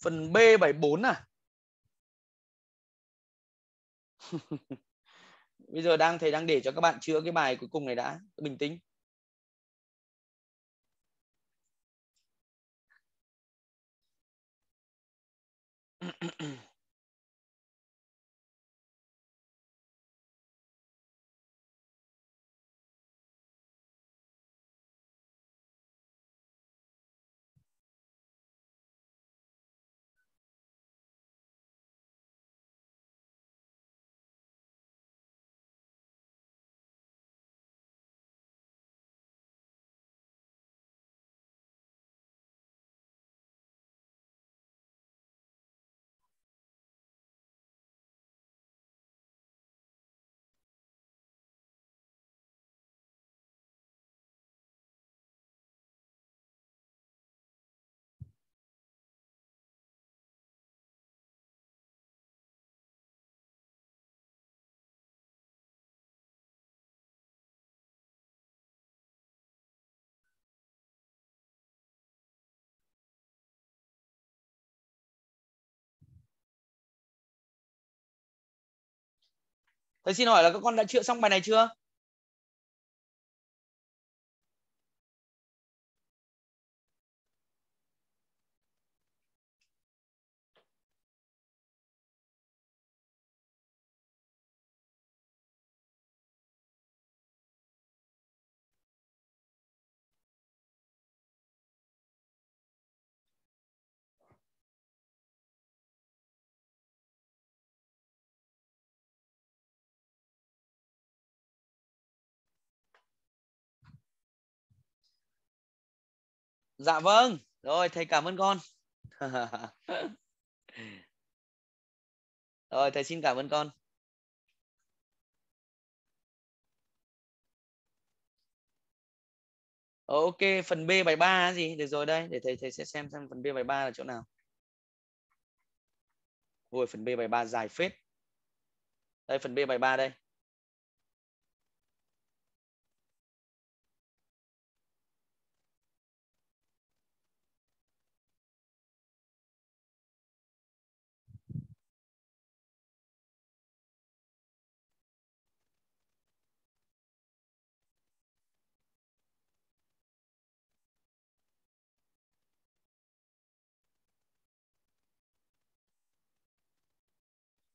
Speaker 1: Phần B74 à? Bây giờ đang thầy đang để cho các bạn chữa cái bài cuối cùng này đã, bình tĩnh. thầy xin hỏi là các con đã chữa xong bài này chưa dạ vâng rồi thầy cảm ơn con rồi thầy xin cảm ơn con
Speaker 2: ok phần b bài ba gì được rồi đây để thầy thầy sẽ xem xem phần b bài ba là chỗ nào ôi phần b bài ba dài phết đây phần b bài ba đây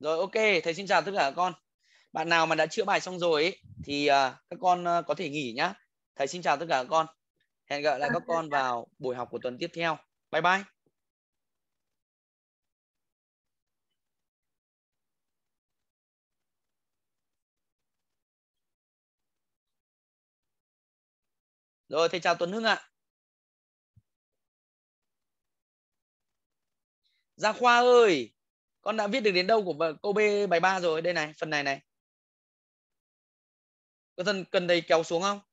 Speaker 2: Rồi ok, thầy xin chào tất cả các con. Bạn nào mà đã chữa bài xong rồi ấy, thì à, các con à, có thể nghỉ nhá. Thầy xin chào tất cả các con. Hẹn gặp lại các con vào buổi học của tuần tiếp theo. Bye bye.
Speaker 1: Rồi thầy chào Tuấn Hưng ạ. À.
Speaker 2: Gia Khoa ơi, con đã viết được đến đâu của câu b bài 3 rồi đây này phần này này có cần cần thầy kéo
Speaker 1: xuống không